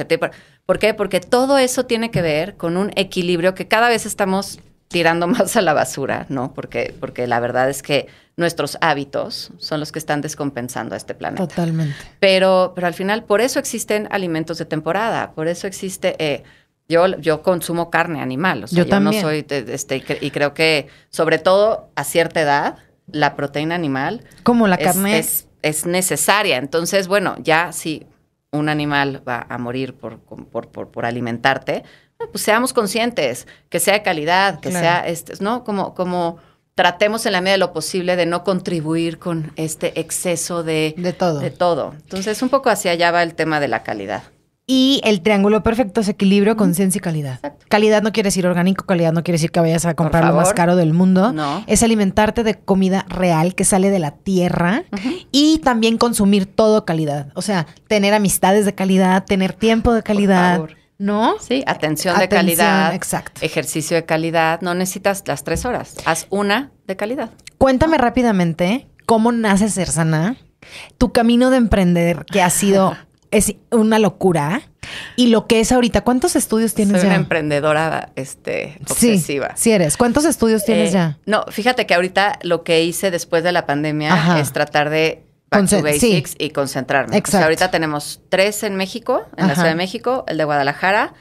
¿Por qué? Porque todo eso tiene que ver con un equilibrio que cada vez estamos tirando *laughs* más a la basura, ¿no? Porque, porque la verdad es que nuestros hábitos son los que están descompensando a este planeta. Totalmente. Pero, pero al final, por eso existen alimentos de temporada, por eso existe... Eh, yo, yo consumo carne animal, o sea, yo, no soy, este, y creo que sobre todo a cierta edad, la proteína animal. Como la carne es, necesaria. Entonces, bueno, ya si un animal va a morir por, por alimentarte, pues seamos conscientes, que sea calidad, que sea, este, ¿no? Como, como tratemos en la medida de lo posible de no contribuir con este exceso de, de, todo. de todo. Entonces, un poco hacia allá va el tema de la calidad. Y el triángulo perfecto es equilibrio, conciencia y calidad. Exacto. Calidad no quiere decir orgánico, calidad no quiere decir que vayas a comprar lo más caro del mundo. No. Es alimentarte de comida real que sale de la tierra y también consumir todo calidad. O sea, tener amistades de calidad, tener tiempo de calidad. ¿no? Sí, atención de calidad. Exacto. Ejercicio de calidad. No necesitas las tres horas. Haz una de calidad. Cuéntame rápidamente cómo nace Ser Sana, tu camino de emprender que ha sido *laughs* es una locura y lo que es ahorita. ¿Cuántos estudios tienes ya? una emprendedora este, obsesiva. Sí, sí eres. ¿Cuántos estudios tienes eh, ya? No, fíjate que ahorita lo que hice después de la pandemia es tratar de Back Basics y concentrarme. Exacto. ahorita tenemos tres en México, en la Ciudad de México, el de Guadalajara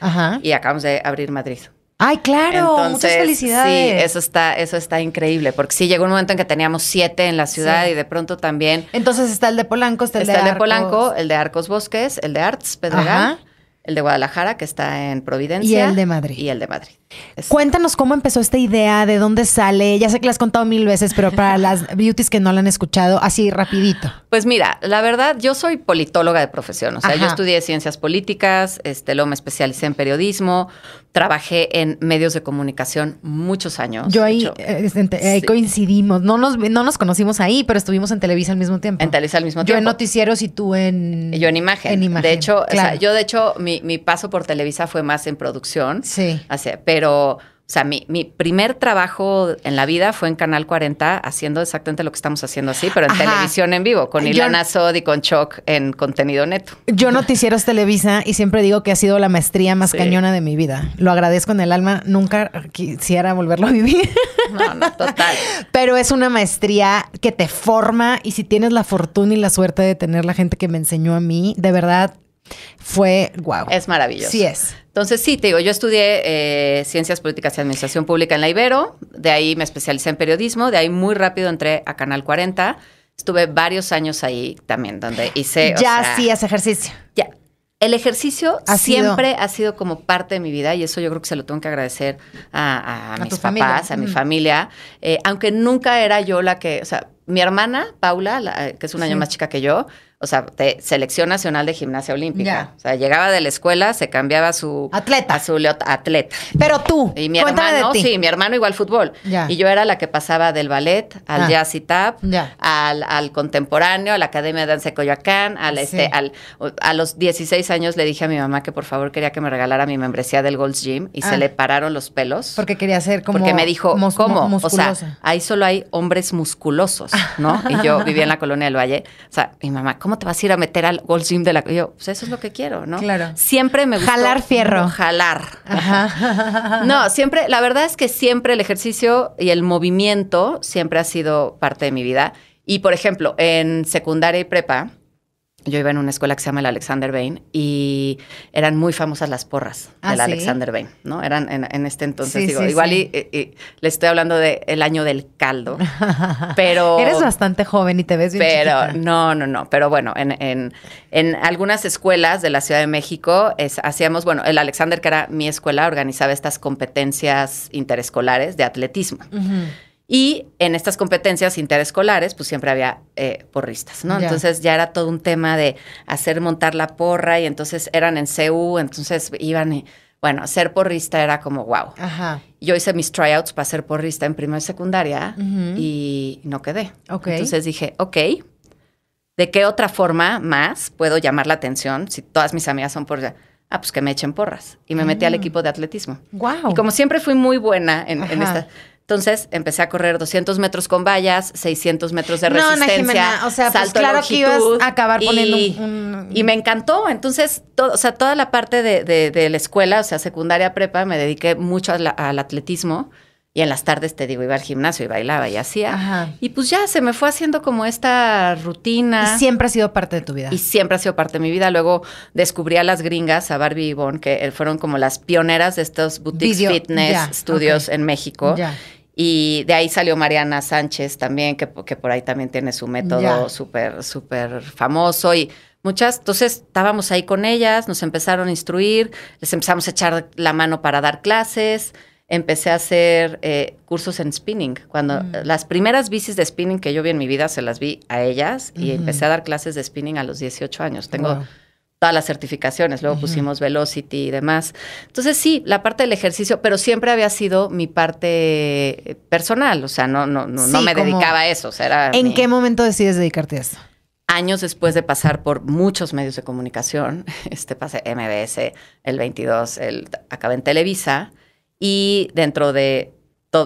y acabamos de abrir Madrid. Ay, claro, muchas felicidades. Sí, eso está, eso está increíble, porque sí llegó un momento en que teníamos siete en la ciudad y de pronto también. Entonces está el de Polanco, está el de el de Polanco, el de Arcos Bosques, el de Arts Pedregal, el de Guadalajara, que está en Providencia. Y el de Madrid. Y el de Madrid. Cuéntanos cómo empezó esta idea, de dónde sale. Ya sé que la has contado mil veces, pero para *laughs* las beauties que no la han escuchado, así rapidito. Pues mira, la verdad, yo soy politóloga de profesión. O sea, yo estudié ciencias políticas, este, luego me especialicé en periodismo, trabajé en medios de comunicación muchos años. Yo ahí, eh, coincidimos. No nos, no nos conocimos ahí, pero estuvimos en Televisa al mismo tiempo. En Televisa al mismo tiempo. Yo en noticieros y tú en... Yo en imagen. De hecho, yo de hecho, mi, paso por Televisa fue más en producción. Sí. Así, pero pero, o sea, mi, mi, primer trabajo en la vida fue en Canal 40, haciendo exactamente lo que estamos haciendo así, pero en televisión en vivo, con Ilana Sod y con Choc en contenido neto. Yo noticieros Televisa y siempre digo que ha sido la maestría más cañona de mi vida. Lo agradezco en el alma, nunca quisiera volverlo a vivir. No, no, total. *laughs* pero es una maestría que te forma y si tienes la fortuna y la suerte de tener la gente que me enseñó a mí, de verdad fue guau. Es maravilloso. Sí es. Entonces, sí, te digo, yo estudié eh, Ciencias Políticas y Administración Pública en la Ibero, de ahí me especialicé en periodismo, de ahí muy rápido entré a Canal 40. Estuve varios años ahí también, donde hice. ya hacías ejercicio. Ya. El ejercicio siempre ha sido como parte de mi vida y eso yo creo que se lo tengo que agradecer a, mis papás, a mi familia, eh, aunque nunca era yo la que, o sea, mi hermana, Paula, eh, que es un año más chica que yo, o sea, de selección nacional de gimnasia olímpica. O sea, llegaba de la escuela, se cambiaba su atleta, a su atleta. Pero tú, y mi hermano, sí, mi hermano igual fútbol. Y yo era la que pasaba del ballet al ah. jazz y tap, al, contemporáneo, a la Academia de Danza Coyoacán, al ah, este al a los 16 años le dije a mi mamá que por favor quería que me regalara mi membresía del Gold's Gym y se ah. le pararon los pelos. Porque quería ser como Porque me dijo, ¿cómo? o sea, ahí solo hay hombres musculosos, ¿no? Y yo vivía en la colonia del Valle. O sea, mi mamá, ¿cómo ¿cómo te vas a ir a meter al Gold Gym de la... Yo, pues, eso es lo que quiero, ¿no? Claro. Siempre me gusta... Jalar fierro. Jalar. *laughs* No, siempre, la verdad es que siempre el ejercicio y el movimiento siempre ha sido parte de mi vida. Y, por ejemplo, en secundaria y prepa, yo iba en una escuela que se llama el Alexander Bain y eran muy famosas las porras de ah, del Alexander Bain, ¿no? Eran en, este entonces, digo, igual y, le estoy hablando del el año del caldo, *laughs* pero... Eres bastante joven y te ves bien Pero, no, no, no, pero bueno, en, algunas escuelas de la Ciudad de México hacíamos, bueno, el Alexander, que era mi escuela, organizaba estas competencias interescolares de atletismo. Y en estas competencias interescolares, pues siempre había eh, porristas, ¿no? Entonces ya era todo un tema de hacer montar la porra y entonces eran en CU, entonces iban y, bueno, ser porrista era como wow. Ajá. Yo hice mis tryouts para ser porrista en primera y secundaria y no quedé. Entonces dije, ok, ¿de qué otra forma más puedo llamar la atención si todas mis amigas son porristas? Ah, pues que me echen porras. Y me metí al mm. equipo de atletismo. Wow. Y como siempre fui muy buena en, en entonces empecé a correr 200 metros con vallas, 600 metros de resistencia. No, o sea, pues claro que ibas a acabar poniendo y, un, Y me encantó. Entonces, sea, toda la parte de, la escuela, o sea, secundaria, prepa, me dediqué mucho al atletismo. Y en las tardes, te digo, iba al gimnasio y bailaba y hacía. Y pues ya se me fue haciendo como esta rutina. Y siempre ha sido parte de tu vida. Y siempre ha sido parte de mi vida. Luego descubrí a las gringas, a Barbie y Yvonne, que fueron como las pioneras de estos boutiques fitness, estudios en México. Y de ahí salió Mariana Sánchez también, que, por ahí también tiene su método súper, súper famoso. Y muchas, entonces estábamos ahí con ellas, nos empezaron a instruir, les empezamos a echar la mano para dar clases. Empecé a hacer eh, cursos en spinning. Cuando mm. las primeras bicis de spinning que yo vi en mi vida se las vi a ellas y empecé a dar clases de spinning a los 18 años. Tengo todas las certificaciones, luego pusimos Velocity y demás. Entonces sí, la parte del ejercicio, pero siempre había sido mi parte eh, personal, o sea, no, no, no, me dedicaba a eso. ¿En qué momento decides dedicarte a eso? Años después de pasar por muchos medios de comunicación, *laughs* este pasé MBS, el 22, el, acabé en Televisa y dentro de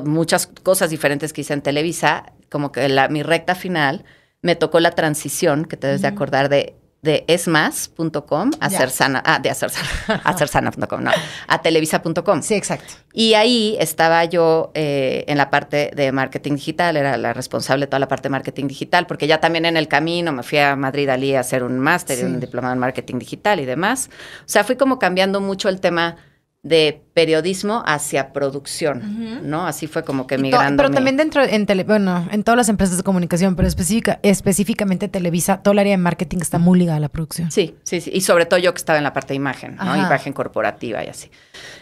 muchas cosas diferentes que hice en Televisa, como que la, mi recta final me tocó la transición, que te debes de acordar, de de esmas.com a sana ah, de hacer sana.com *laughs* no, a televisa.com. Sí, exacto. Y ahí estaba yo eh, en la parte de marketing digital, era la responsable de toda la parte de marketing digital, porque ya también en el camino me fui a Madrid a hacer un máster y un diplomado en marketing digital y demás. O sea, fui como cambiando mucho el tema de periodismo hacia producción, ¿no? Así fue como que migrando. Pero también dentro, en bueno, en todas las empresas de comunicación, pero específica, específicamente Televisa, todo el área de marketing está muy ligada a la producción. Sí, sí, sí. Y sobre todo yo que estaba en la parte de imagen, ¿no? Imagen corporativa y así.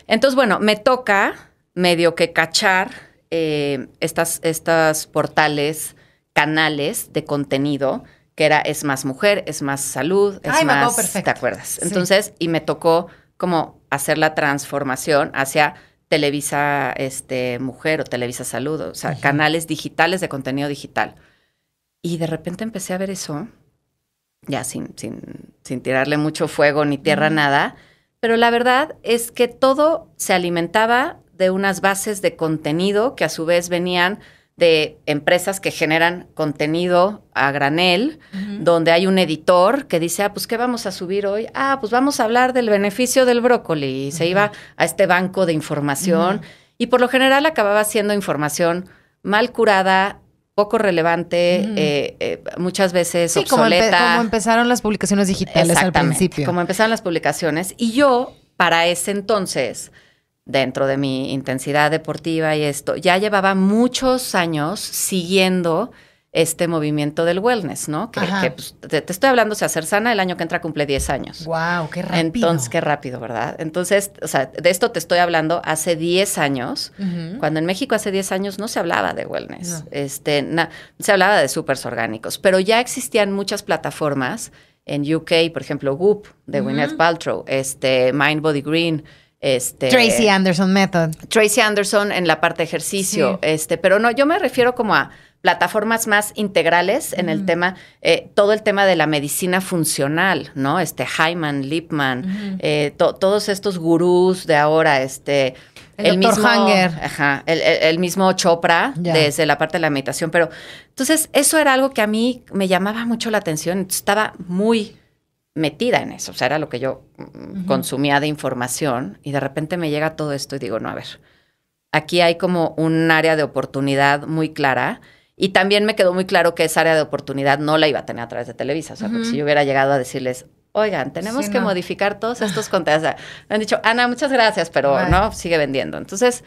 Entonces, bueno, me toca medio que cachar eh, estas, estas portales, canales de contenido que era es más mujer, es más salud, es Ay, más... perfecto. ¿Te acuerdas? Entonces, y me tocó como hacer la transformación hacia Televisa este, Mujer o Televisa Salud, o sea, canales digitales de contenido digital. Y de repente empecé a ver eso, ya sin, tirarle mucho fuego ni tierra, nada, pero la verdad es que todo se alimentaba de unas bases de contenido que a su vez venían de empresas que generan contenido a granel, donde hay un editor que dice, ah, pues, ¿qué vamos a subir hoy? Ah, pues vamos a hablar del beneficio del brócoli. se iba a este banco de información y por lo general acababa siendo información mal curada, poco relevante, eh, eh, muchas veces obsoleta. como, empezaron las publicaciones digitales al principio. Como empezaron las publicaciones. Y yo, para ese entonces, dentro de mi intensidad deportiva y esto, ya llevaba muchos años siguiendo este movimiento del wellness, ¿no? Que, pues, te, estoy hablando, o sea, sana el año que entra cumple 10 años. ¡Wow! ¡Qué rápido! Entonces, qué rápido, ¿verdad? Entonces, o sea, de esto te estoy hablando hace 10 años, cuando en México hace 10 años no se hablaba de wellness, este, se hablaba de supers orgánicos, pero ya existían muchas plataformas en UK, por ejemplo, Goop de Gwyneth Paltrow, este, Mind Body Green, este, Tracy Anderson Method. Tracy Anderson en la parte ejercicio. Este, pero no, yo me refiero como a plataformas más integrales en el tema, eh, todo el tema de la medicina funcional, ¿no? Este Hyman, Lipman, eh, todos estos gurús de ahora, este... El, mismo Ajá, el, mismo Chopra desde la parte de la meditación. Pero entonces eso era algo que a mí me llamaba mucho la atención. Estaba muy metida en eso, o sea, era lo que yo mm, consumía de información y de repente me llega todo esto y digo, no, a ver, aquí hay como un área de oportunidad muy clara y también me quedó muy claro que esa área de oportunidad no la iba a tener a través de Televisa, o sea, si yo hubiera llegado a decirles, oigan, tenemos que modificar todos *laughs* estos contenidos, me han dicho, Ana, muchas gracias, pero no, sigue vendiendo. Entonces,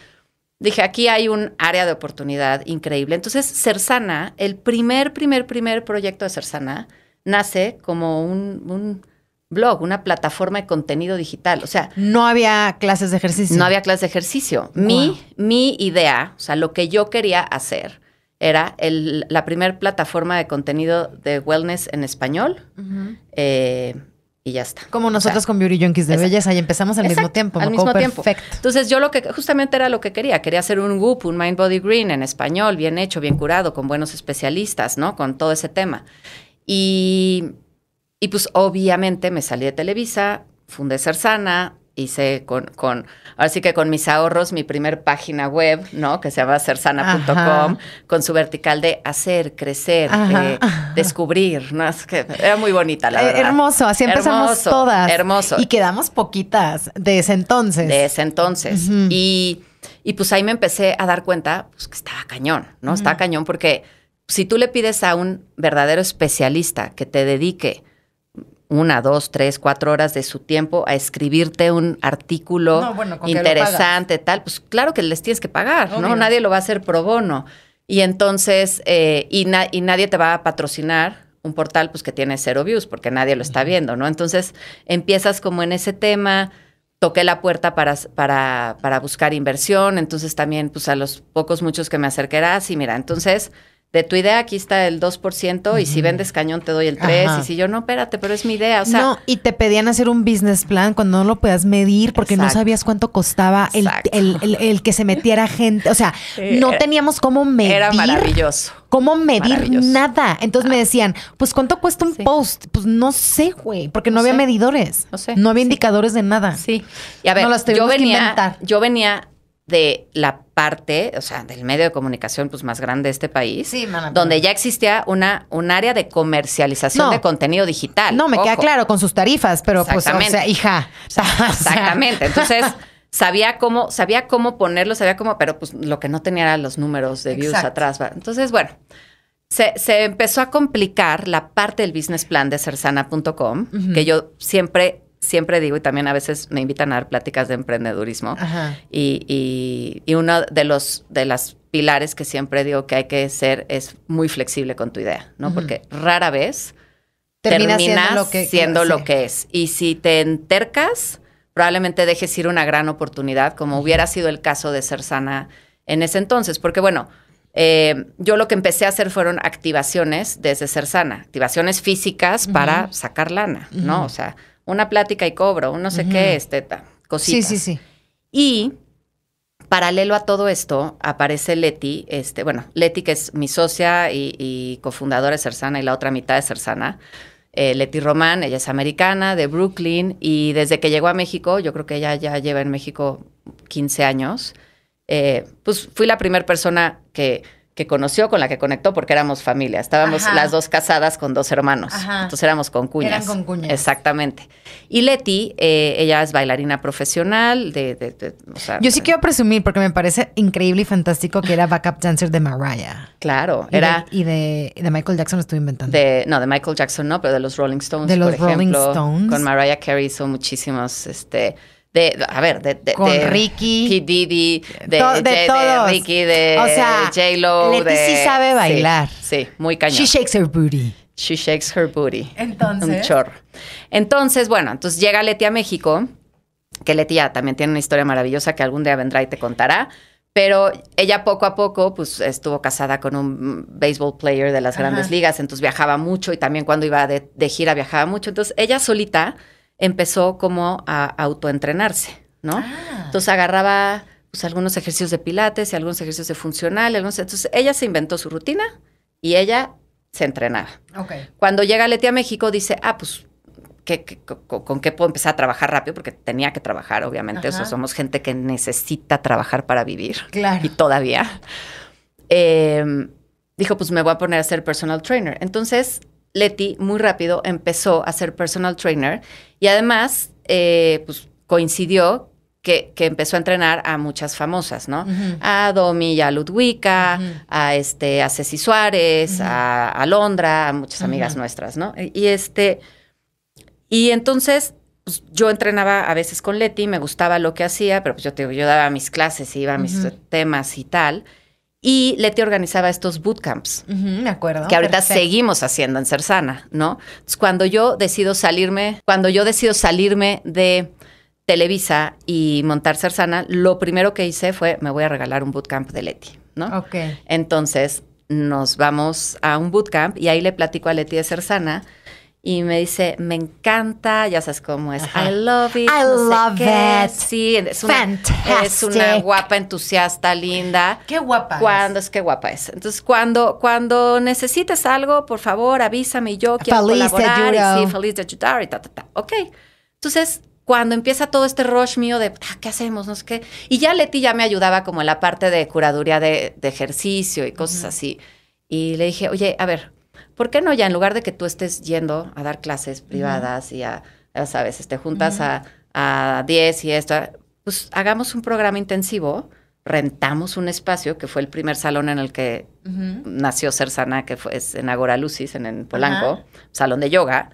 dije, aquí hay un área de oportunidad increíble. Entonces, Cersana, el primer, primer, primer proyecto de Cersana, nace como un, blog, una plataforma de contenido digital. O sea. No había clases de ejercicio. No había clases de ejercicio. Mi, mi idea, o sea, lo que yo quería hacer era la primera plataforma de contenido de wellness en español. Eh, y ya está. Como nosotros con Beauty Junkies de Belleza y empezamos al mismo tiempo. Al mismo tiempo. Perfecto. Entonces yo lo que, justamente era lo que quería. Quería hacer un WUP, un Mind Body Green en español, bien hecho, bien curado, con buenos especialistas, ¿no? Con todo ese tema. Y, pues obviamente me salí de Televisa, fundé Cersana, hice con, con, ahora sí que con mis ahorros, mi primer página web, ¿no? Que se llama cersana.com, con su vertical de hacer, crecer, eh, descubrir, ¿no? Es que era muy bonita, la eh, verdad. Hermoso, así empezamos todas. Hermoso. Y quedamos poquitas de ese entonces. De ese entonces. y, pues ahí me empecé a dar cuenta pues, que estaba cañón, ¿no? Estaba cañón porque si tú le pides a un verdadero especialista que te dedique una, dos, tres, cuatro horas de su tiempo a escribirte un artículo interesante, tal, pues claro que les tienes que pagar, ¿no? Nadie lo va a hacer pro bono. Y entonces, eh, y, nadie te va a patrocinar un portal pues que tiene cero views porque nadie lo está viendo, ¿no? Entonces empiezas como en ese tema, toqué la puerta para, para, buscar inversión, entonces también pues a los pocos, muchos que me acerquerás y mira, entonces de tu idea aquí está el 2% y si vendes cañón te doy el 3 y si yo no, espérate, pero es mi idea, o sea, No, y te pedían hacer un business plan cuando no lo podías medir porque no sabías cuánto costaba el, que se metiera gente, o sea, *laughs* no teníamos cómo medir. Era maravilloso. ¿Cómo medir nada? Entonces me ah. decían, pues ¿cuánto cuesta un post? Pues no sé, güey, porque no, había medidores. No sé. No había indicadores de nada. Sí. Y a ver, yo venía, yo venía de la parte, o sea, del medio de comunicación pues más grande de este país, donde ya existía una un área de comercialización de contenido digital. No, me queda claro con sus tarifas, pero pues o sea, hija. *laughs* Exactamente. Entonces, sabía cómo sabía cómo ponerlo, sabía cómo, pero pues lo que no tenía eran los números de views atrás. Entonces, bueno, se, empezó a complicar la parte del business plan de cersana.com, que yo siempre siempre digo y también a veces me invitan a dar pláticas de emprendedurismo y, y, uno de los de las pilares que siempre digo que hay que ser es muy flexible con tu idea, ¿no? Porque rara vez terminas siendo, lo que, es. Y si te entercas, probablemente dejes ir una gran oportunidad, como hubiera sido el caso de ser sana en ese entonces, porque bueno, eh, yo lo que empecé a hacer fueron activaciones desde ser sana, activaciones físicas para sacar lana, ¿no? O sea, una plática y cobro, un no sé qué, Esteta. cositas. Sí, sí, sí. Y paralelo a todo esto, aparece Leti, este, bueno, Leti que es mi socia y, cofundadora de Cersana y la otra mitad de Cersana. Eh, Leti Román, ella es americana, de Brooklyn, y desde que llegó a México, yo creo que ella ya lleva en México 15 años, eh, pues fui la primera persona que que conoció, con la que conectó, porque éramos familia. Estábamos las dos casadas con dos hermanos. Entonces éramos con cuñas. Eran con Exactamente. Y Leti, eh, ella es bailarina profesional. De, Yo sí quiero presumir, porque me parece increíble y fantástico que era backup dancer de Mariah. Claro, y era. De, y de, Michael Jackson estuve inventando. no, de Michael Jackson no, pero de los Rolling Stones. De los Rolling Stones. Con Mariah Carey hizo muchísimos. Este, de, a ver, de, con Ricky, Didi, de, de, todos. Ricky, de o sea, J Lo, sí sabe bailar. Sí, muy cañón. She shakes her booty. She shakes her booty. Entonces. Un chorro. Entonces, bueno, entonces llega Leti a México, que Leti ya también tiene una historia maravillosa que algún día vendrá y te contará. Pero ella poco a poco, pues estuvo casada con un baseball player de las grandes ligas, entonces viajaba mucho y también cuando iba de gira viajaba mucho. Entonces ella solita empezó como a autoentrenarse, ¿no? Ah. Entonces agarraba pues, algunos ejercicios de pilates y algunos ejercicios de funcional. entonces ella se inventó su rutina y ella se entrenaba. Cuando llega Leti a México dice, ah, pues, con, qué puedo empezar a trabajar rápido? Porque tenía que trabajar, obviamente. Eso, somos gente que necesita trabajar para vivir. Claro. Y todavía. Em, dijo, pues me voy a poner a ser personal trainer. Entonces Leti muy rápido empezó a ser personal trainer y además eh, pues, coincidió que, empezó a entrenar a muchas famosas, ¿no? A Domi y a Ludwika, a, este, a Ceci Suárez, a Alondra, a muchas amigas nuestras, ¿no? Y, este, y entonces pues, yo entrenaba a veces con Leti, me gustaba lo que hacía, pero pues yo te yo daba mis clases, iba a mis temas y tal. Y Leti organizaba estos bootcamps. me acuerdo. Que ahorita seguimos haciendo en Cersana, ¿no? cuando yo decido salirme, cuando yo decido salirme de Televisa y montar Cersana, lo primero que hice fue, me voy a regalar un bootcamp de Leti, ¿no? Ok. Entonces, nos vamos a un bootcamp y ahí le platico a Leti de Cersana y me dice, me encanta, ya sabes cómo es, I love it. I love it. Sí, es una, guapa, entusiasta, linda. Qué guapa. Cuando es, qué guapa es. Entonces, cuando, cuando necesites algo, por favor, avísame, y yo quiero colaborar. sí, feliz de ayudar y ta, ta, ta. Ok. Entonces, cuando empieza todo este rush mío de ah, qué hacemos, no sé qué. Y ya Leti ya me ayudaba como en la parte de curaduría de, ejercicio y cosas así. Y le dije, oye, a ver, ¿por qué no ya en lugar de que tú estés yendo a dar clases privadas y a, ya sabes, te este, juntas a, a 10 y esto, pues hagamos un programa intensivo, rentamos un espacio, que fue el primer salón en el que nació que fue es en Agora Lucis, en, Polanco, salón de yoga.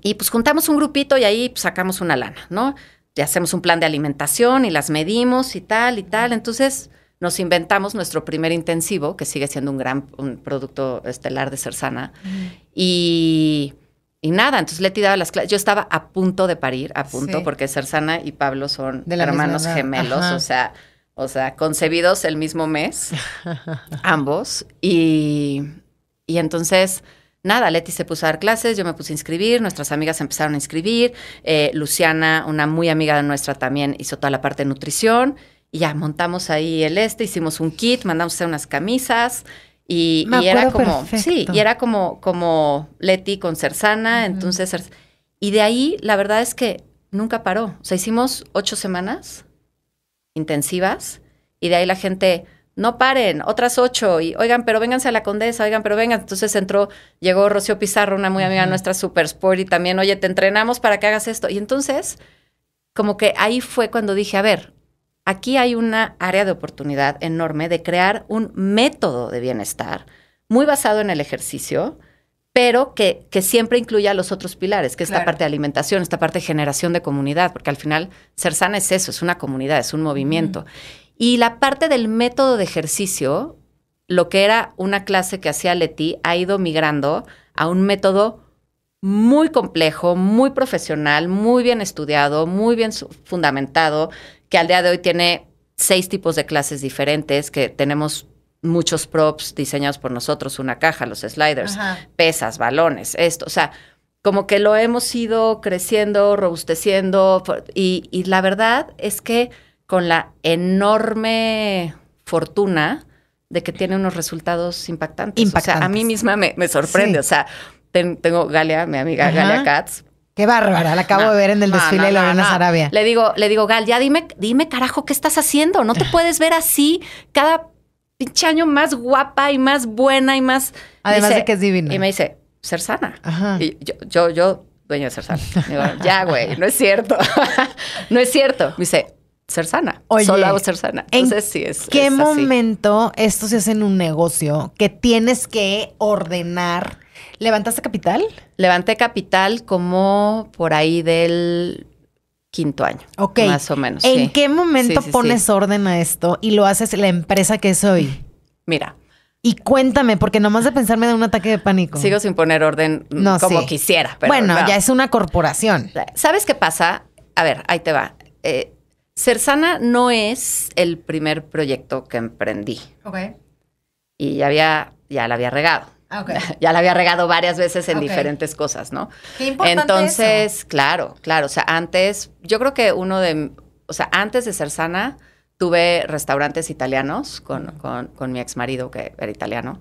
Y pues juntamos un grupito y ahí pues, sacamos una lana, ¿no? Y hacemos un plan de alimentación y las medimos y tal y tal. Entonces, nos inventamos nuestro primer intensivo, que sigue siendo un gran producto estelar de Cersana. Y, nada, entonces Leti daba las clases. Yo estaba a punto de parir, a punto, porque Cersana y Pablo son hermanos gemelos, o sea, o sea, concebidos el mismo mes, *laughs* ambos. Y, entonces nada, Leti se puso a dar clases, yo me puse a inscribir, nuestras amigas empezaron a inscribir, eh, Luciana, una muy amiga de nuestra también, hizo toda la parte de nutrición y ya montamos ahí el este, hicimos un kit, mandamos hacer unas camisas. Y, era como, sí, y era como, como Leti con Cersana, entonces, y de ahí la verdad es que nunca paró. O sea, hicimos ocho semanas intensivas y de ahí la gente, no paren, otras ocho, y oigan, pero vénganse a la condesa, oigan, pero vengan. Entonces entró, llegó Rocío Pizarro, una muy amiga nuestra, super sport, y también, oye, te entrenamos para que hagas esto. Y entonces, como que ahí fue cuando dije, a ver, Aquí hay una área de oportunidad enorme de crear un método de bienestar muy basado en el ejercicio, pero que, siempre incluya los otros pilares, que esta parte de alimentación, esta parte de generación de comunidad, porque al final ser sana es eso, es una comunidad, es un movimiento. Y la parte del método de ejercicio, lo que era una clase que hacía Leti, ha ido migrando a un método muy complejo, muy profesional, muy bien estudiado, muy bien fundamentado, que al día de hoy tiene seis tipos de clases diferentes, que tenemos muchos props diseñados por nosotros, una caja, los sliders, pesas, balones, esto, o sea, como que lo hemos ido creciendo, robusteciendo, y, la verdad es que con la enorme fortuna de que tiene unos resultados impactantes. a mí misma me, sorprende, o sea, tengo Galia, mi amiga Galea Galia Katz, Qué bárbara, la acabo de ver en el desfile de la de Lorena Le digo, le digo, Gal, ya dime, dime, carajo, ¿qué estás haciendo? No te *laughs* puedes ver así cada pinche año más guapa y más buena y más. Además de que es divina. Y me dice, ser sana. Y yo, yo, yo, dueño de ser sana. Digo, ya, güey, no es cierto. *laughs* no es cierto. Me dice, ser sana. Oye, Solo hago ser sana. Entonces sí es. ¿Qué momento esto se hace en un negocio que tienes que ordenar? ¿Levantaste capital? Levanté capital como por ahí del quinto año. Ok. Más o menos. ¿En qué momento pones orden a esto y lo haces la empresa que es hoy? Mira. Y cuéntame, porque nomás de pensarme me da un ataque de pánico. Sigo sin poner orden no, como quisiera. bueno, ya es una corporación. ¿Sabes qué pasa? A ver, ahí te va. Eh, Cersana no es el primer proyecto que emprendí. Ok. Y ya había, ya la había regado. Ah, *laughs* ya la había regado varias veces en diferentes cosas, ¿no? Qué importante Entonces, claro, claro. O sea, antes, yo creo que uno de, o sea, antes de ser sana, tuve restaurantes italianos con, con, mi ex marido, que era italiano.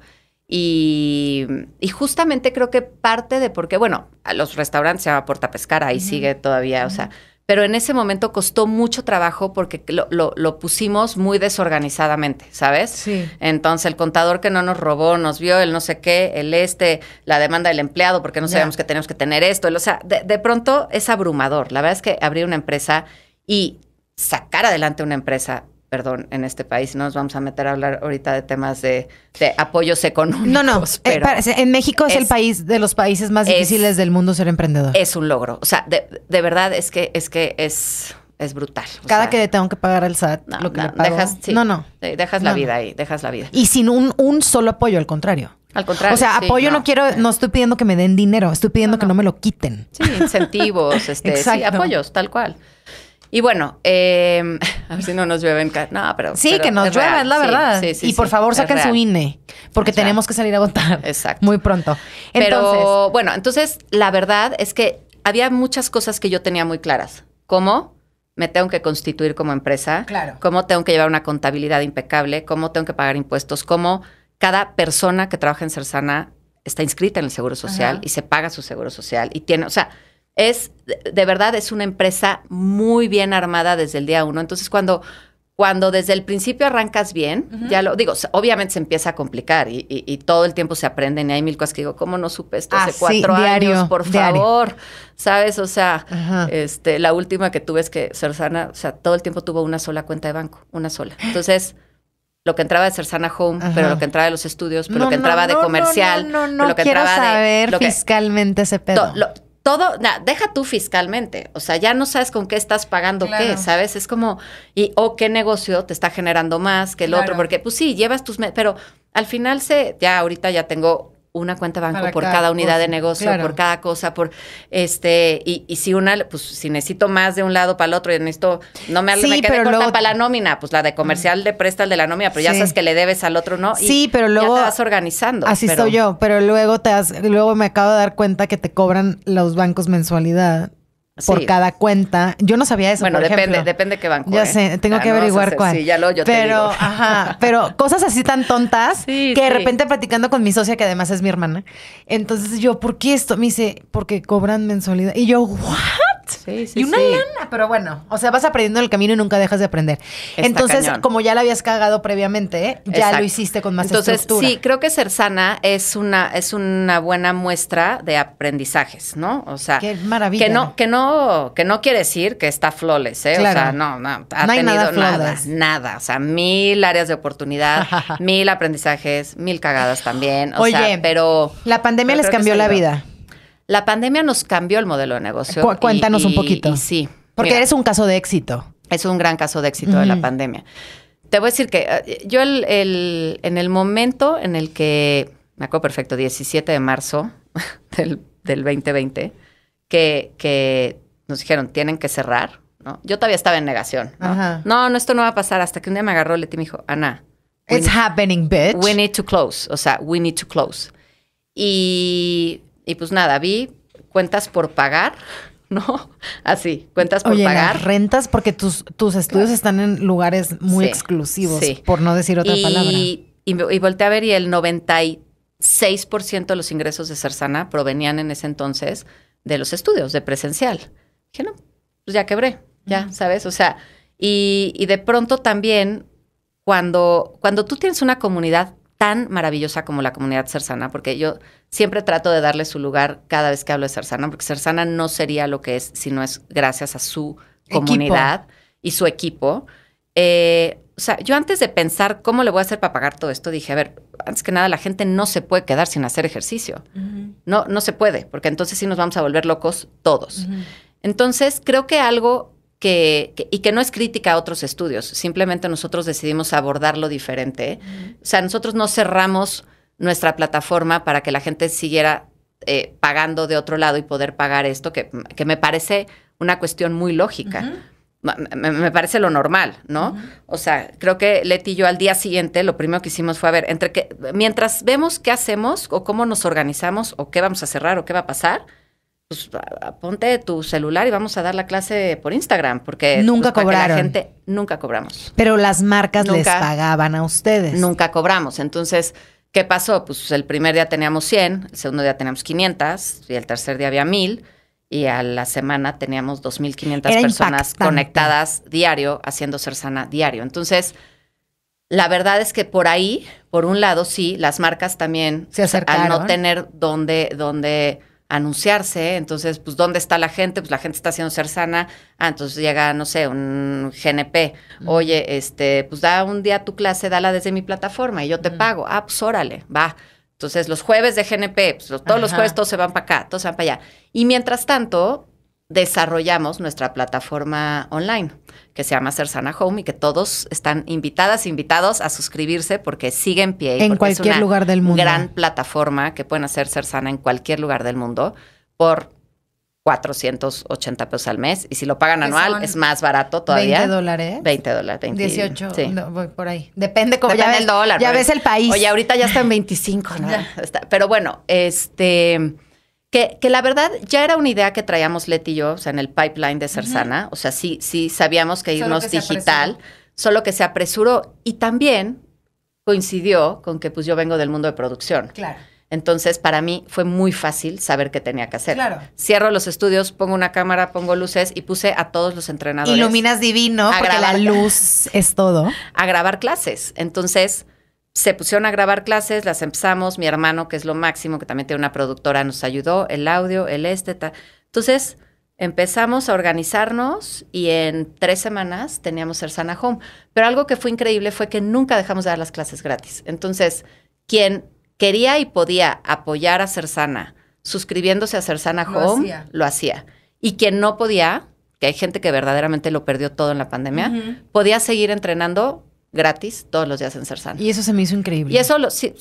Y, justamente creo que parte de por qué, bueno, los restaurantes se llama Porta Pescara, ahí sigue todavía, o sea, pero en ese momento costó mucho trabajo porque lo, pusimos muy desorganizadamente, ¿sabes? Sí. Entonces, el contador que no nos robó, nos vio el no sé qué, el este, la demanda del empleado porque no sabíamos que teníamos que tener esto. o sea, de, de, pronto es abrumador. La verdad es que abrir una empresa y sacar adelante una empresa perdón, en este país. No nos vamos a meter a hablar ahorita de temas de, apoyos económicos. No, no, eh, en México es, el país de los países más difíciles del mundo ser emprendedor. Es un logro. O sea, de, verdad es que es que es es brutal. Cada que tengo que pagar al SAT, lo que no, dejas, no, no, eh, dejas la vida ahí, dejas la vida. Y sin un, solo apoyo, al contrario. Al contrario. O sea, apoyo no, quiero, eh. no estoy pidiendo que me den dinero, estoy pidiendo que no me lo quiten. Sí, incentivos, *laughs* este, sí, apoyos, tal cual. Y bueno, eh, *laughs* a ver si no nos llueven. No, pero. Sí, que nos es llueva, es la verdad. y por favor, saquen su INE, porque tenemos que salir a votar. Muy pronto. pero bueno, entonces la verdad es que había muchas cosas que yo tenía muy claras. ¿Cómo me tengo que constituir como empresa. Claro. Cómo tengo que llevar una contabilidad impecable. Cómo tengo que pagar impuestos. Cómo cada persona que trabaja en Cersana está inscrita en el Seguro Social y se paga su Seguro Social y tiene, o sea, es, de verdad, es una empresa muy bien armada desde el día uno. Entonces, cuando, cuando desde el principio arrancas bien, ya lo digo, obviamente se empieza a complicar y, todo el tiempo se aprenden y hay mil cosas que digo, ¿cómo no supe esto hace ah, cuatro años? Por favor, ¿sabes? O sea, este, la última que tuve es que Cersana, o sea, todo el tiempo tuvo una sola cuenta de banco, una sola. Entonces lo que entraba de Cersana Home, pero lo que entraba de los estudios, pero lo que entraba de comercial, no, lo que entraba saber de, lo fiscalmente ese pedo todo, deja tú fiscalmente, o sea, ya no sabes con qué estás pagando qué, ¿sabes? Es como, y o qué negocio te está generando más que el otro, porque pues sí, llevas tus, pero al final sé, ya ahorita ya tengo una cuenta banco por cada, unidad de negocio, por cada cosa, por este, y, y, si una, pues si necesito más de un lado para el otro, y esto no me, sí, me quedé corta para la nómina, pues la de comercial mm. de presta el de la nómina, pero ya sabes que le debes al otro, ¿no? sí, pero luego. Ya te vas organizando. Así estoy yo, pero luego te has, luego me acabo de dar cuenta que te cobran los bancos mensualidad por cada cuenta. Yo no sabía eso. Bueno, depende, depende qué banco. Ya ¿eh? sé, tengo ah, que averiguar cuál. Sí, ya lo yo pero, te digo. *laughs* Ajá, pero cosas así tan tontas que de repente platicando con mi socia, que además es mi hermana, entonces yo, ¿por qué esto? Me dice, porque cobran mensualidad. Y yo, ¡guau! y una lana, pero bueno, o sea, vas aprendiendo el camino y nunca dejas de aprender. Entonces, como ya la habías cagado previamente, ya lo hiciste con más Entonces, Sí, creo que ser sana es una, es una buena muestra de aprendizajes, ¿no? O sea, Qué maravilla. que no, que no, que no quiere decir que está flawless, ¿eh? O sea, no, no, ha tenido nada, nada, O sea, mil áreas de oportunidad, *laughs* mil aprendizajes, mil cagadas también. O Oye, sea, pero. La pandemia les cambió la vida. La pandemia nos cambió el modelo de negocio. cuéntanos un poquito. sí. Porque eres un caso de éxito. Es un gran caso de éxito de la pandemia. Te voy a decir que eh, yo en el momento en el que, me acuerdo perfecto, 17 de marzo *laughs* del, 2020, que, que, nos dijeron, tienen que cerrar, ¿no? Yo todavía estaba en negación. ¿no? ¿no? esto no va a pasar. Hasta que un día me agarró Leti y me dijo, Ana. It's happening, bitch. We need to close. O sea, we need to close. Y y pues nada, vi cuentas por pagar, *laughs* ¿no? Así, cuentas por pagar. rentas, porque tus, tus estudios están en lugares muy exclusivos, por no decir otra palabra. Y, volteé a ver y el 96% de los ingresos de Sarsana provenían en ese entonces de los estudios, de presencial. Dije, no, pues ya quebré, ya, ¿sabes? O sea, y, de pronto también, cuando, cuando tú tienes una comunidad tan maravillosa como la comunidad Cersana, porque yo siempre trato de darle su lugar cada vez que hablo de Cersana, porque Cersana no sería lo que es si no es gracias a su comunidad y su equipo. Eh, o sea, yo antes de pensar cómo le voy a hacer para pagar todo esto, dije, a ver, antes que nada, la gente no se puede quedar sin hacer ejercicio. No, no se puede, porque entonces sí nos vamos a volver locos todos. Entonces, creo que algo y que no es crítica a otros estudios, simplemente nosotros decidimos abordarlo diferente. O sea, nosotros no cerramos nuestra plataforma para que la gente siguiera eh, pagando de otro lado y poder pagar esto, que, me parece una cuestión muy lógica. me, parece lo normal, ¿no? O sea, creo que Leti y yo al día siguiente lo primero que hicimos fue a ver, entre que, mientras vemos qué hacemos o cómo nos organizamos o qué vamos a cerrar o qué va a pasar, pues ponte tu celular y vamos a dar la clase por Instagram, porque pues, nunca cobraron. la gente nunca cobramos. Pero las marcas les pagaban a ustedes. Nunca cobramos. Entonces, ¿qué pasó? Pues el primer día teníamos 100, el segundo día teníamos 500 y el tercer día había 1000 y a la semana teníamos 2.500 personas conectadas diario haciendo ser sana diario. Entonces, la verdad es que por ahí, por un lado, sí, las marcas también, Se acercaron. al no tener dónde. donde anunciarse, entonces, pues, ¿dónde está la gente? Pues la gente está haciendo ser sana, ah, entonces llega, no sé, un GNP, oye, este, pues da un día tu clase, dala desde mi plataforma y yo te pago, ah, pues órale, va. Entonces, los jueves de GNP, pues, todos los jueves todos se van para acá, todos se van para allá. Y mientras tanto, desarrollamos nuestra plataforma online que se llama Cersana Home y que todos están invitadas, invitados a suscribirse porque sigue en pie. En cualquier lugar del mundo. Gran plataforma que pueden hacer Cersana en cualquier lugar del mundo por 480 pesos al mes. Y si lo pagan anual, es más barato todavía. 20 dólares. 20 ¿eh? dólares. 20, 18. voy por ahí. Depende cómo ya ves, el dólar. Ya ves el país. Oye, ahorita ya está en 25, ¿no? pero bueno, este que, la verdad ya era una idea que traíamos Leti y yo, o sea, en el pipeline de Cersana. O sea, sí, sí sabíamos que irnos digital, solo que se apresuró y también coincidió con que pues yo vengo del mundo de producción. Claro. Entonces, para mí fue muy fácil saber qué tenía que hacer. Claro. Cierro los estudios, pongo una cámara, pongo luces y puse a todos los entrenadores. Iluminas divino, porque la luz *laughs* es todo. A grabar clases. Entonces, se pusieron a grabar clases, las empezamos, mi hermano, que es lo máximo, que también tiene una productora, nos ayudó, el audio, el este, Entonces, empezamos a organizarnos y en tres semanas teníamos Sersana Home. Pero algo que fue increíble fue que nunca dejamos de dar las clases gratis. Entonces, quien quería y podía apoyar a Sersana suscribiéndose a Sersana Home, lo hacía. Y quien no podía, que hay gente que verdaderamente lo perdió todo en la pandemia, podía seguir entrenando gratis todos los días en san Y eso se me hizo increíble. Y eso,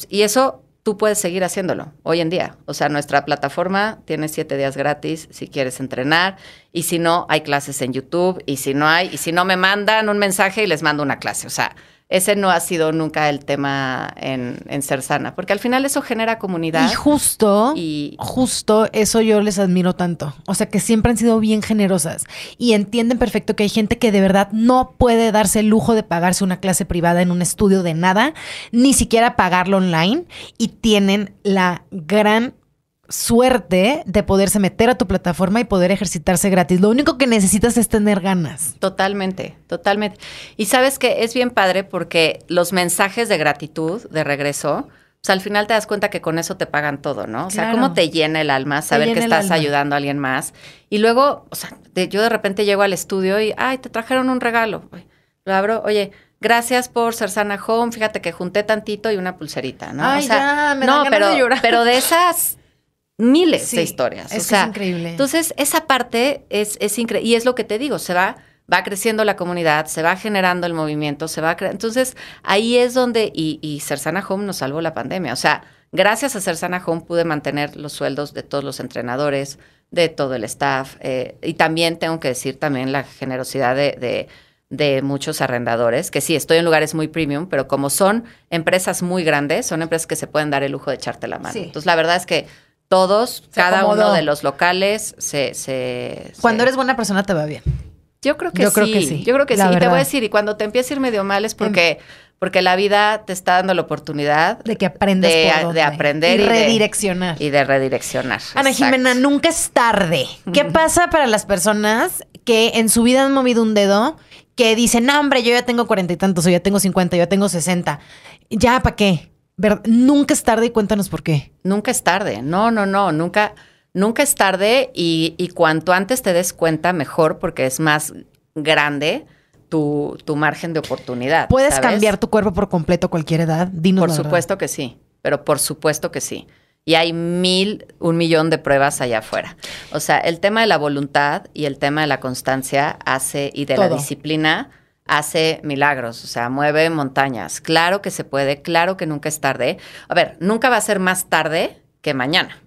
y eso tú puedes seguir haciéndolo hoy en día. O sea, nuestra plataforma tiene siete días gratis si quieres entrenar. Y si no, hay clases en YouTube. Y si no hay, y si no me mandan un mensaje y les mando una clase. O sea, ese no ha sido nunca el tema en, en ser sana, porque al final eso genera comunidad. Y justo, y... justo eso yo les admiro tanto. O sea, que siempre han sido bien generosas y entienden perfecto que hay gente que de verdad no puede darse el lujo de pagarse una clase privada en un estudio de nada, ni siquiera pagarlo online y tienen la gran suerte de poderse meter a tu plataforma y poder ejercitarse gratis. Lo único que necesitas es tener ganas. Totalmente, totalmente. Y sabes que es bien padre porque los mensajes de gratitud de regreso, pues al final te das cuenta que con eso te pagan todo, ¿no? O sea, cómo te llena el alma saber que estás ayudando a alguien más. Y luego, o sea, yo de repente llego al estudio y, ay, te trajeron un regalo. Lo abro, oye, gracias por ser sana home, fíjate que junté tantito y una pulserita, ¿no? Ay, ya, me no, de llorar. pero de esas miles de historias. Es, increíble. Entonces, esa parte es, increíble. Y es lo que te digo, se va, va creciendo la comunidad, se va generando el movimiento, se va Entonces, ahí es donde, y, y Sana Home nos salvó la pandemia. O sea, gracias a Sana Home pude mantener los sueldos de todos los entrenadores, de todo el staff. Eh, y también tengo que decir también la generosidad de, muchos arrendadores, que sí, estoy en lugares muy premium, pero como son empresas muy grandes, son empresas que se pueden dar el lujo de echarte la mano. Entonces, la verdad es que todos, cada uno de los locales se, Cuando eres buena persona te va bien. Yo creo que, Yo sí. Creo que sí. Yo creo que sí. Y te voy a decir, y cuando te empieza a ir medio mal es mm. porque, porque la vida te está dando la oportunidad de que aprendas de, de aprender y, de redireccionar. y de, redireccionar. Ana Jimena, nunca es tarde. ¿Qué pasa para las personas que en su vida han movido un dedo que dicen, no, hombre, yo ya tengo cuarenta y tantos, o ya tengo cincuenta, yo ya tengo sesenta. ¿Ya para qué? nunca es tarde y cuéntanos por qué. Nunca es tarde. No, no, no. Nunca, nunca es tarde y, y cuanto antes te des cuenta, mejor, porque es más grande tu, tu margen de oportunidad. ¿Puedes cambiar tu cuerpo por completo a cualquier edad? Dinos por supuesto que sí. Pero por supuesto que sí. Y hay mil, un millón de pruebas allá afuera. O sea, el tema de la voluntad y el tema de la constancia hace y de la disciplina hace milagros, o sea, mueve montañas. Claro que se puede, claro que nunca es tarde. A ver, nunca va a ser más tarde que mañana,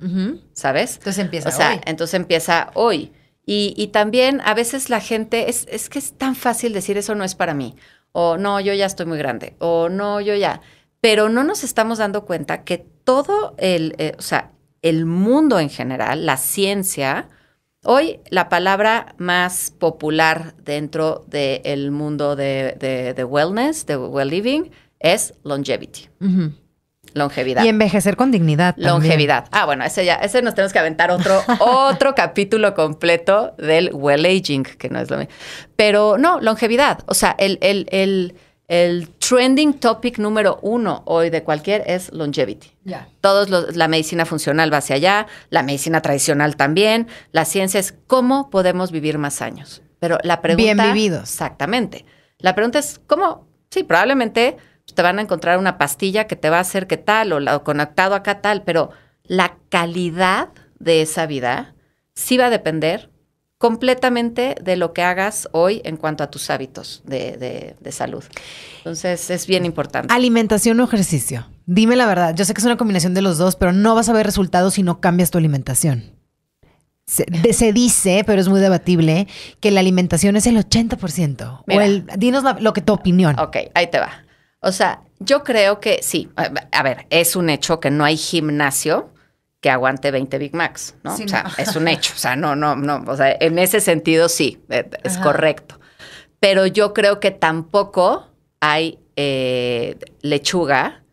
¿sabes? Entonces empieza o sea, hoy. Entonces empieza hoy. Y, también a veces la gente, es, que es tan fácil decir eso no es para mí, o no, yo ya estoy muy grande, o no, yo ya. Pero no nos estamos dando cuenta que todo el, eh, o sea, el mundo en general, la ciencia, Hoy la palabra más popular dentro del mundo de, wellness, de well living, es longevity. Longevidad. Y envejecer con dignidad. Longevidad. Ah, bueno, ese ya, ese nos tenemos que aventar otro, *laughs* otro capítulo completo del well aging, que no es lo mismo. Pero no, longevidad. O sea, el, el el trending topic número uno hoy de cualquier es longevity. Yeah. Todos los, la medicina funcional va hacia allá, la medicina tradicional también, la ciencia es cómo podemos vivir más años. Pero la pregunta. Bien vividos. Exactamente. La pregunta es cómo. Sí, probablemente te van a encontrar una pastilla que te va a hacer que tal o, o conectado acá tal, pero la calidad de esa vida sí va a depender completamente de lo que hagas hoy en cuanto a tus hábitos de, de, salud. Entonces es bien importante. Alimentación o ejercicio. Dime la verdad, yo sé que es una combinación de los dos, pero no vas a ver resultados si no cambias tu alimentación. Se, dice, pero es muy debatible, que la alimentación es el 80%. o dinos lo que tu opinión. Ok, ahí te va. O sea, yo creo que sí. A ver, es un hecho que no hay gimnasio que aguante 20 Big Macs, ¿no? o sea, es un *laughs* hecho, o sea, no, no, no, o sea, en ese sentido sí, eh, es correcto. Pero yo creo que tampoco hay eh, lechuga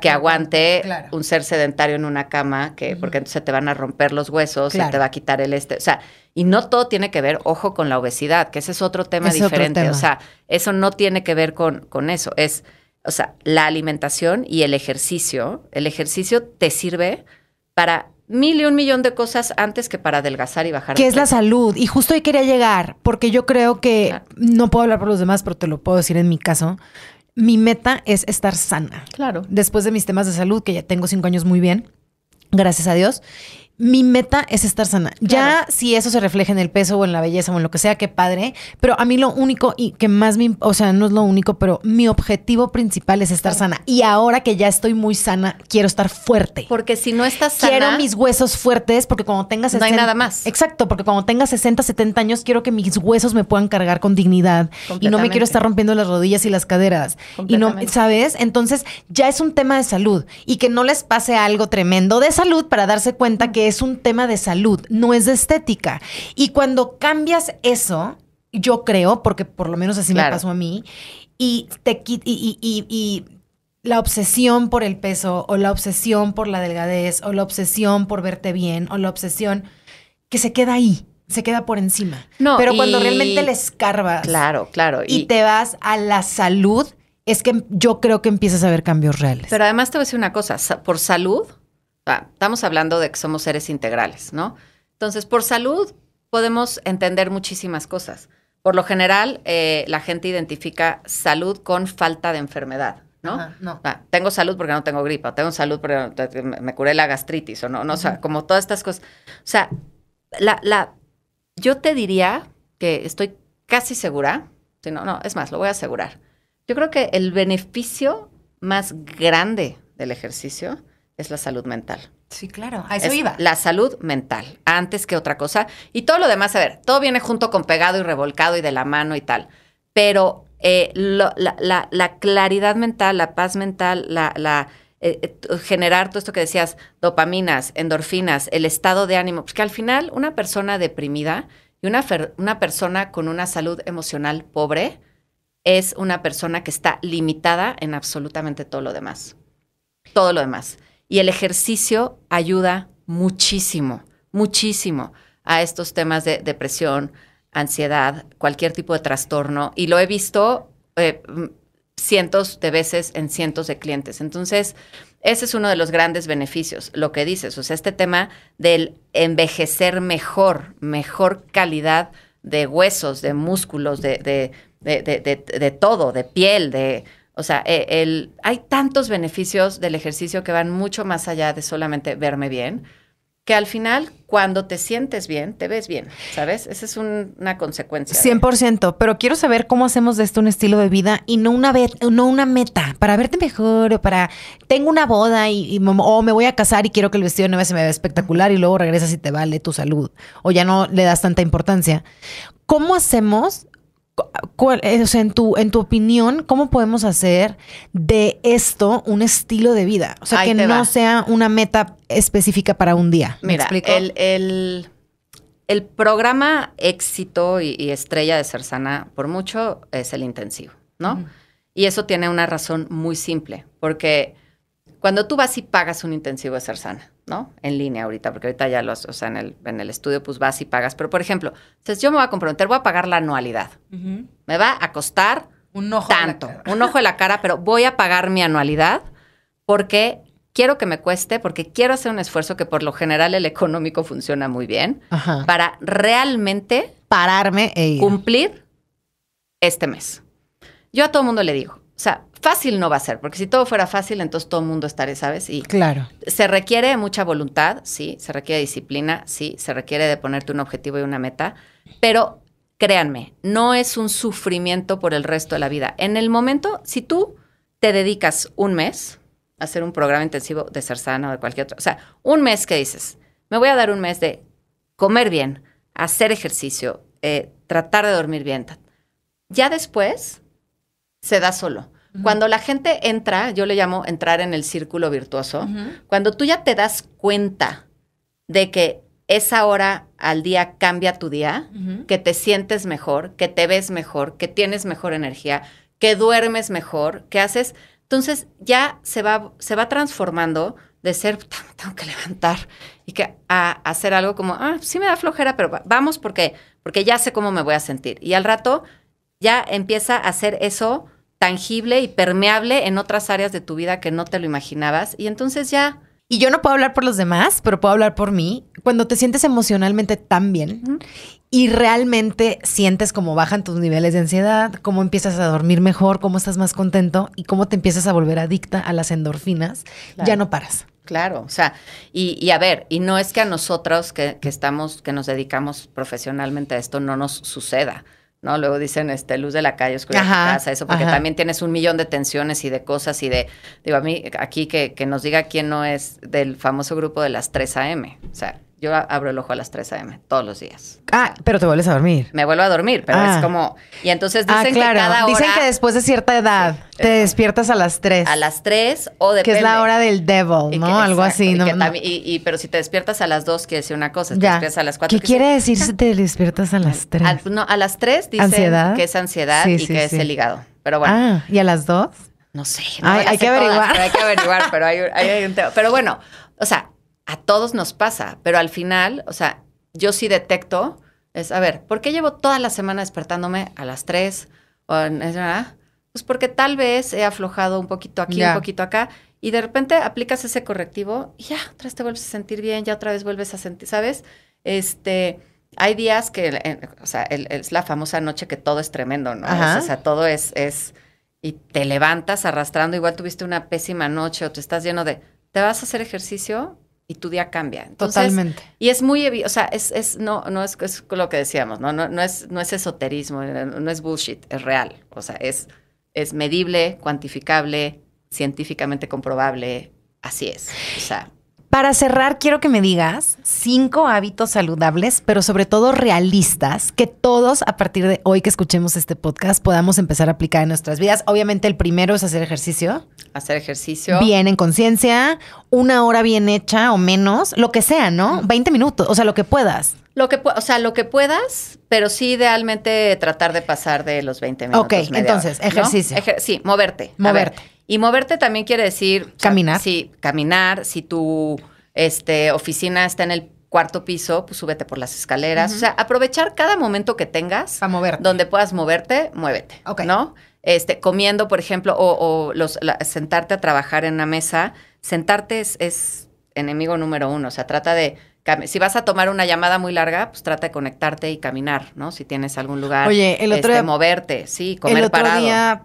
que aguante un ser sedentario en una cama, que, porque entonces te van a romper los huesos, y te va a quitar el este, o sea, y no todo tiene que ver, ojo, con la obesidad, que ese es otro tema diferente, o sea, eso no tiene que ver con, con eso, es, o sea, la alimentación y el ejercicio, el ejercicio te sirve para mil y un millón de cosas antes que para adelgazar y bajar. Que es la salud. Y justo ahí quería llegar, porque yo creo que, no puedo hablar por los demás, pero te lo puedo decir en mi caso, mi meta es estar sana. Claro. Después de mis temas de salud, que ya tengo cinco años muy bien, gracias a Dios mi meta es estar sana. Ya si eso se refleja en el peso o en la belleza o en lo que sea, qué padre. Pero a mí lo único y que más me, o sea, no es lo único, pero mi objetivo principal es estar sana. Y ahora que ya estoy muy sana, quiero estar fuerte. Porque si no estás sana, quiero mis huesos fuertes porque cuando tengas no hay nada más. Exacto, porque cuando tenga 60, 70 años quiero que mis huesos me puedan cargar con dignidad y no me quiero estar rompiendo las rodillas y las caderas. Y no, ¿sabes? Entonces, ya es un tema de salud y que no les pase algo tremendo de salud para darse cuenta que es es un tema de salud, no es de estética. Y cuando cambias eso, yo creo, porque por lo menos así me pasó a mí, y te y, la obsesión por el peso, o la obsesión por la delgadez, o la obsesión por verte bien, o la obsesión que se queda ahí se queda por encima. No, pero cuando realmente le escarbas. Claro, claro. Y... y, te vas a la salud, es que yo creo que empiezas a ver cambios reales. Pero además te voy a decir una cosa, por salud, Ah, estamos hablando de que somos seres integrales, ¿no? Entonces, por salud podemos entender muchísimas cosas. Por lo general, eh, la gente identifica salud con falta de enfermedad, ¿no? no. Ah, tengo salud porque no tengo gripa, tengo salud porque me curé la gastritis, o no, o sea, como todas estas cosas. O sea, la, la, yo te diría que estoy casi segura, si no, no, es más, lo voy a asegurar. Yo creo que el beneficio más grande del ejercicio es la salud mental. Sí, claro, a eso iba. La salud mental, antes que otra cosa. Y todo lo demás, a ver, todo viene junto con pegado y revolcado y de la mano y tal. Pero eh, la, claridad mental, la paz mental, la, eh, eh, generar todo esto que decías, dopaminas, endorfinas, el estado de ánimo, porque pues al final una persona deprimida y una, una persona con una salud emocional pobre es una persona que está limitada en absolutamente todo lo demás. Todo lo demás. Y el ejercicio ayuda muchísimo, muchísimo a estos temas de depresión, ansiedad, cualquier tipo de trastorno. Y lo he visto eh, cientos de veces en cientos de clientes. Entonces, ese es uno de los grandes beneficios, lo que dices, o sea, este tema del envejecer mejor, mejor calidad de huesos, de músculos, de, de, de, de todo, de piel, de o sea, e, el, hay tantos beneficios del ejercicio que van mucho más allá de solamente verme bien, que al final, cuando te sientes bien, te ves bien, ¿sabes? Esa es una consecuencia. 100%, pero quiero saber cómo hacemos de esto un estilo de vida y no una, meta, para verte mejor, o para, tengo una boda y, me voy a casar y quiero que el vestido nueve se me vea espectacular y luego regresas y te vale tu salud, o ya no le das tanta importancia. ¿Cómo hacemos eh, en, tu, en tu opinión, ¿cómo podemos hacer de esto un estilo de vida? O sea, que no sea una meta específica para un día. Mira, el, el, programa éxito y, estrella de Ser Sana, por mucho, es el intensivo, ¿no? Y eso tiene una razón muy simple, porque cuando tú vas y pagas un intensivo de ser sana, ¿no? En línea ahorita, porque ahorita ya los, o sea, en el, en el estudio pues vas y pagas. Pero, por ejemplo, entonces yo me voy a comprometer, voy a pagar la anualidad. Me va a costar un ojo tanto, un ojo de la cara, pero voy a pagar mi anualidad porque quiero que me cueste, porque quiero hacer un esfuerzo que por lo general el económico funciona muy bien, para realmente pararme e cumplir este mes. Yo a todo mundo le digo, o sea, fácil no va a ser, porque si todo fuera fácil, entonces todo el mundo estaría, ¿sabes? Y claro. Se requiere mucha voluntad, sí, se requiere disciplina, sí, se requiere de ponerte un objetivo y una meta, pero créanme, no es un sufrimiento por el resto de la vida. En el momento, si tú te dedicas un mes a hacer un programa intensivo de ser sana o de cualquier otro, o sea, un mes que dices, me voy a dar un mes de comer bien, hacer ejercicio, eh, tratar de dormir bien, ya después se da solo. Cuando la gente entra, yo le llamo entrar en el círculo virtuoso, cuando tú ya te das cuenta de que esa hora al día cambia tu día, que te sientes mejor, que te ves mejor, que tienes mejor energía, que duermes mejor, que haces, entonces ya se va, se va transformando de ser, tengo que levantar y que a, hacer algo como, ah, sí me da flojera, pero vamos porque, porque ya sé cómo me voy a sentir. Y al rato ya empieza a hacer eso tangible y permeable en otras áreas de tu vida que no te lo imaginabas. Y entonces ya... Y yo no puedo hablar por los demás, pero puedo hablar por mí. Cuando te sientes emocionalmente tan bien y realmente sientes cómo bajan tus niveles de ansiedad, cómo empiezas a dormir mejor, cómo estás más contento y cómo te empiezas a volver adicta a las endorfinas, ya no paras. Claro, o sea, y, a ver, y no es que a nosotros que, estamos, que nos dedicamos profesionalmente a esto, no nos suceda. ¿no? Luego dicen, este, luz de la calle, es de casa, eso, porque también tienes un millón de tensiones y de cosas y de, digo, a mí aquí que, que nos diga quién no es del famoso grupo de las 3 AM, o sea, yo abro el ojo a las 3 a.m. todos los días. Ah, pero te vuelves a dormir. Me vuelvo a dormir, pero es ah. como... Y entonces dicen ah, que cada hora... Dicen que después de cierta edad te eh, despiertas a las 3. A las 3 o depende. Que es la hora del devil, ¿no? Algo así. No, y, Pero si te despiertas a las 2, quiere decir una cosa. Si te despiertas a las 4... ¿Qué quiere decir *laughs* si te despiertas a las 3? no, a las 3 dicen ¿Ansiedad? que es ansiedad y que es el hígado. Pero bueno. Ah, ¿y a las 2? No sé. No hay, que averiguar. hay que averiguar, pero hay, hay un tema. Pero bueno, o sea, a todos nos pasa, pero al final, o sea, yo sí detecto, es, a ver, ¿por qué llevo toda la semana despertándome a las tres? O, pues porque tal vez he aflojado un poquito aquí, un poquito acá, y de repente aplicas ese correctivo y ya, otra vez te vuelves a sentir bien, ya otra vez vuelves a sentir, ¿sabes? Este, hay días que, eh, o sea, es la famosa noche que todo es tremendo, ¿no? O sea, todo es, es, y te levantas arrastrando, igual tuviste una pésima noche o te estás lleno de, ¿te vas a hacer ejercicio? y tu día cambia. Totalmente. Y es muy, o sea, es, es no, no es, lo que decíamos, ¿no? No, no, es, no es esoterismo, eh, no es bullshit, es real. O sea, es, es medible, cuantificable, científicamente comprobable, así es. O sea. Para cerrar, quiero que me digas cinco hábitos saludables, pero sobre todo realistas, que todos a partir de hoy que escuchemos este podcast podamos empezar a aplicar en nuestras vidas. Obviamente el primero es hacer ejercicio. Hacer ejercicio. Bien en conciencia, una hora bien hecha o menos, lo que sea, ¿no? 20 minutos, o sea, lo que puedas. Lo que, o sea, lo que puedas, pero sí idealmente tratar de pasar de los 20 minutos. Ok, entonces, ejercicio. sí, moverte. Moverte. Y moverte también quiere decir... Caminar. sí, caminar. Si tu este, oficina está en el cuarto piso, pues súbete por las escaleras. O sea, aprovechar cada momento que tengas. a mover Donde puedas moverte, muévete. Ok. ¿No? Este, comiendo, por ejemplo, o, los, sentarte a trabajar en una mesa. Sentarte es, es enemigo número uno. O sea, trata de si vas a tomar una llamada muy larga, pues trata de conectarte y caminar, ¿no? Si tienes algún lugar. Oye, el otro este, moverte, sí, comer el otro día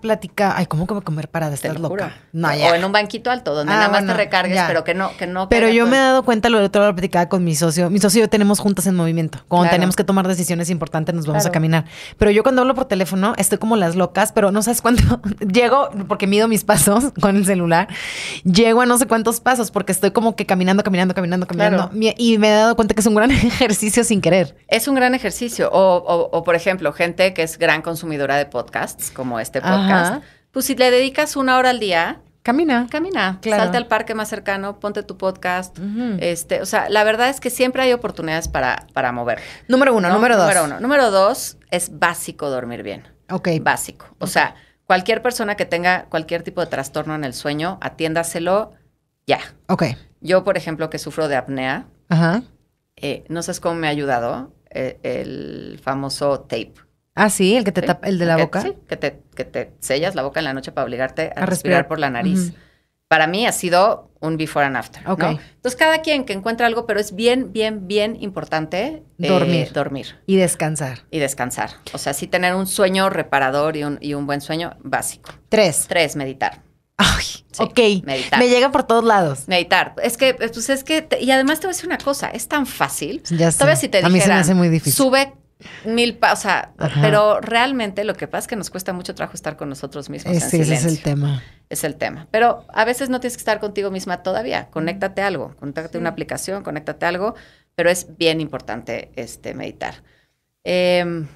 ay, ¿cómo que comer para Estás estar loca. No, ya. O en un banquito alto, donde ah, nada más te recargues, pero que no, que no. Pero yo me he dado cuenta, lo otro día platicaba con mi socio. Mi socio y yo tenemos juntas en movimiento. Cuando tenemos que tomar decisiones importantes, nos vamos a caminar. Pero yo cuando hablo por teléfono, estoy como las locas, pero no sabes cuánto. *laughs* Llego, porque mido mis pasos *laughs* con el celular, llego a no sé cuántos pasos, porque estoy como que caminando, caminando, caminando, caminando. Y me he dado cuenta que es un gran *laughs* ejercicio sin querer. Es un gran ejercicio. O, por ejemplo, gente que es gran consumidora de podcasts, como este podcast, pues si le dedicas una hora al día, Camina. Camina. al parque más cercano, ponte tu podcast. este, o sea, la verdad es que siempre hay oportunidades para, para mover. Número uno, número dos. Número uno. Número dos, es básico dormir bien. Ok. Básico. O sea, cualquier persona que tenga cualquier tipo de trastorno en el sueño, atiéndaselo ya. Ok. Yo, por ejemplo, que sufro de apnea, Ajá. Eh, no sabes cómo me ha ayudado eh, el famoso tape. Ah, sí, el que te el de la boca. Sí, que te, sellas la boca en la noche para obligarte a, respirar. por la nariz. Para mí ha sido un before and after. Entonces, cada quien que encuentra algo, pero es bien, bien, bien importante eh, dormir. dormir. Y descansar. Y descansar. O sea, sí tener un sueño reparador y un, y un buen sueño básico. Tres. Tres, meditar. Ay, ok. Me llega por todos lados. Meditar. Es que, pues es que, y además te voy a decir una cosa, es tan fácil. Ya sé. a mí se me hace muy difícil. Sube mil pasos, o sea, pero realmente lo que pasa es que nos cuesta mucho trabajo estar con nosotros mismos. Eh, sí, ese es el tema. Es el tema. Pero a veces no tienes que estar contigo misma todavía. Conéctate a algo, conéctate a una aplicación, conéctate a algo, pero es bien importante este meditar. Em,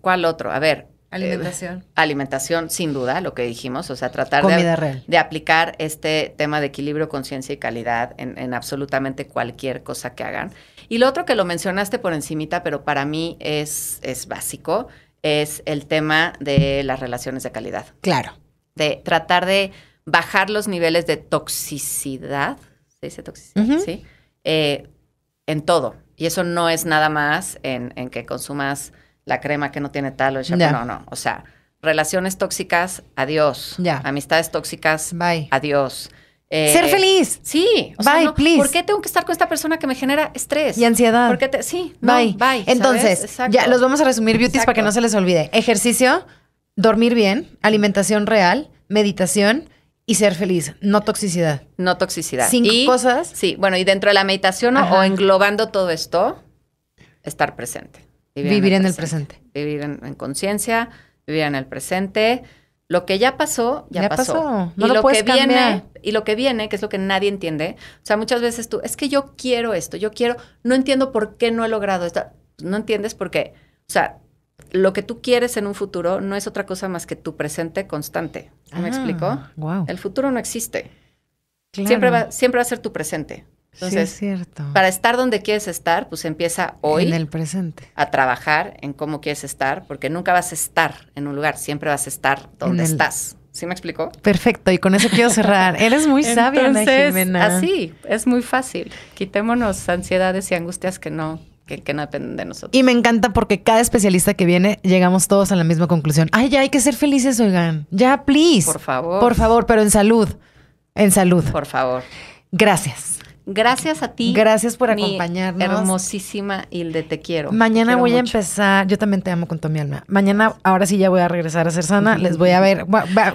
¿Cuál otro? A ver, Alimentación. Eh, alimentación, sin duda, lo que dijimos, o sea, tratar de, de, aplicar este tema de equilibrio, conciencia y calidad en, absolutamente cualquier cosa que hagan. Y lo otro que lo mencionaste por encimita, pero para mí es, es básico, es el tema de las relaciones de calidad. Claro. De tratar de bajar los niveles de toxicidad, se dice toxicidad, ¿sí? Eh, en todo. Y eso no es nada más en, en que consumas la crema que no tiene tal o el No, no. O sea, relaciones tóxicas, adiós. Amistades tóxicas, Bye. adiós. Eh, ser feliz. Sí. bye, please. ¿Por qué tengo que estar con esta persona que me genera estrés? Y ansiedad. Porque sí, bye. bye. Entonces, ya los vamos a resumir, beauties, para que no se les olvide. Ejercicio, dormir bien, alimentación real, meditación, y ser feliz, no toxicidad. No toxicidad. Cinco cosas. Sí, bueno, y dentro de la meditación o englobando todo esto, estar presente. Vivir, en, el, presente. Vivir en, conciencia, vivir en el presente. Lo que ya pasó, ya, pasó. y lo, que viene, y lo que viene, que es lo que nadie entiende. O sea, muchas veces tú, es que yo quiero esto, yo quiero, no entiendo por qué no he logrado esto. No entiendes por qué. O sea, lo que tú quieres en un futuro no es otra cosa más que tu presente constante. ¿Me ah, explico? El futuro no existe. Siempre, va, siempre va a ser tu presente. Entonces, es cierto. para estar donde quieres estar, pues empieza hoy. En el presente. A trabajar en cómo quieres estar, porque nunca vas a estar en un lugar, siempre vas a estar donde estás. ¿Sí me explicó? Perfecto, y con eso quiero cerrar. Eres muy sabia, Entonces, Jimena. Así, es muy fácil. Quitémonos ansiedades y angustias que no que, que, no dependen de nosotros. Y me encanta porque cada especialista que viene llegamos todos a la misma conclusión. Ay, ya hay que ser felices, oigan. Ya, please. Por favor. Por favor, pero en salud. En salud. Por favor. Gracias. Gracias a ti. Gracias por acompañarnos. Hermosísima Hilde, te quiero. Mañana voy a empezar. Yo también te amo con toda mi alma. Mañana, ahora sí ya voy a regresar a ser sana. Les voy a ver.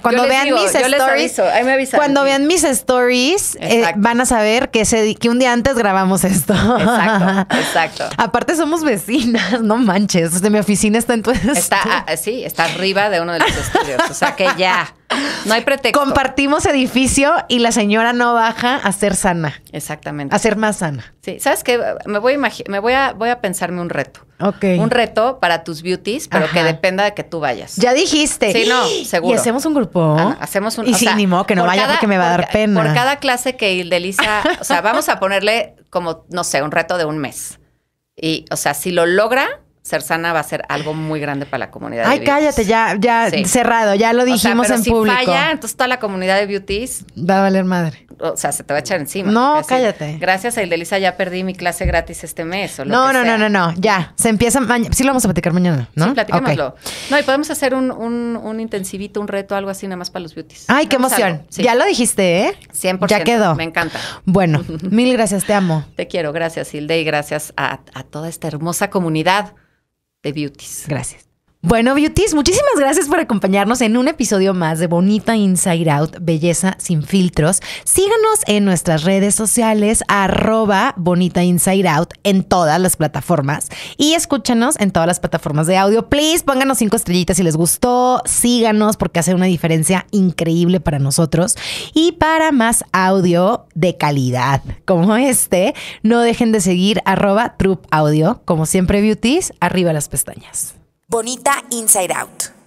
Cuando vean mis stories. Ahí me cuando vean mis stories, van a saber que, que un día antes grabamos esto. Exacto, *laughs* exacto. Aparte, somos vecinas, no manches. De mi oficina está en tu Está, sí, está arriba de uno de los estudios. O sea que ya. *laughs* No hay pretexto. Compartimos edificio y la señora no baja a ser sana. Exactamente. A ser más sana. Sí, ¿sabes qué? Me voy a, me voy pensarme un reto. Ok. Un reto para tus beauties, pero que dependa de que tú vayas. Ya dijiste. Sí, no, *gasps* seguro. Y hacemos un grupo. Ah, hacemos un... Y sí, que no vaya porque me va a dar pena. Por cada clase que Ildelisa... o sea, vamos a ponerle como, no sé, un reto de un mes. Y, o sea, si lo logra, sana va a ser algo muy grande para la comunidad. Ay, cállate, ya, ya cerrado, ya lo dijimos o sea, en si público. Falla, entonces toda la comunidad de beauties va a valer madre. O sea, se te va a echar encima. No, cállate. Gracias a Ildelisa ya perdí mi clase gratis este mes. O lo no, no, no, no, no, ya. Se empieza mañana. Sí, lo vamos a platicar mañana, ¿no? Sí, No, y podemos hacer un, un, un, intensivito, un reto, algo así, nada más para los beauties. Ay, qué emoción. Ya lo dijiste, ¿eh? 100%. Ya quedó. Me encanta. Bueno, *laughs* mil gracias, te amo. Te quiero, gracias, Hilde, y gracias a, a toda esta hermosa comunidad de beauties. Gracias. Bueno, beauties, muchísimas gracias por acompañarnos en un episodio más de Bonita Inside Out, Belleza sin filtros. Síganos en nuestras redes sociales, arroba Bonita Inside Out, en todas las plataformas. Y escúchanos en todas las plataformas de audio. Please, pónganos cinco estrellitas si les gustó. Síganos porque hace una diferencia increíble para nosotros. Y para más audio de calidad como este, no dejen de seguir arroba Troop Audio. Como siempre, beauties, arriba las pestañas. Bonita Inside Out.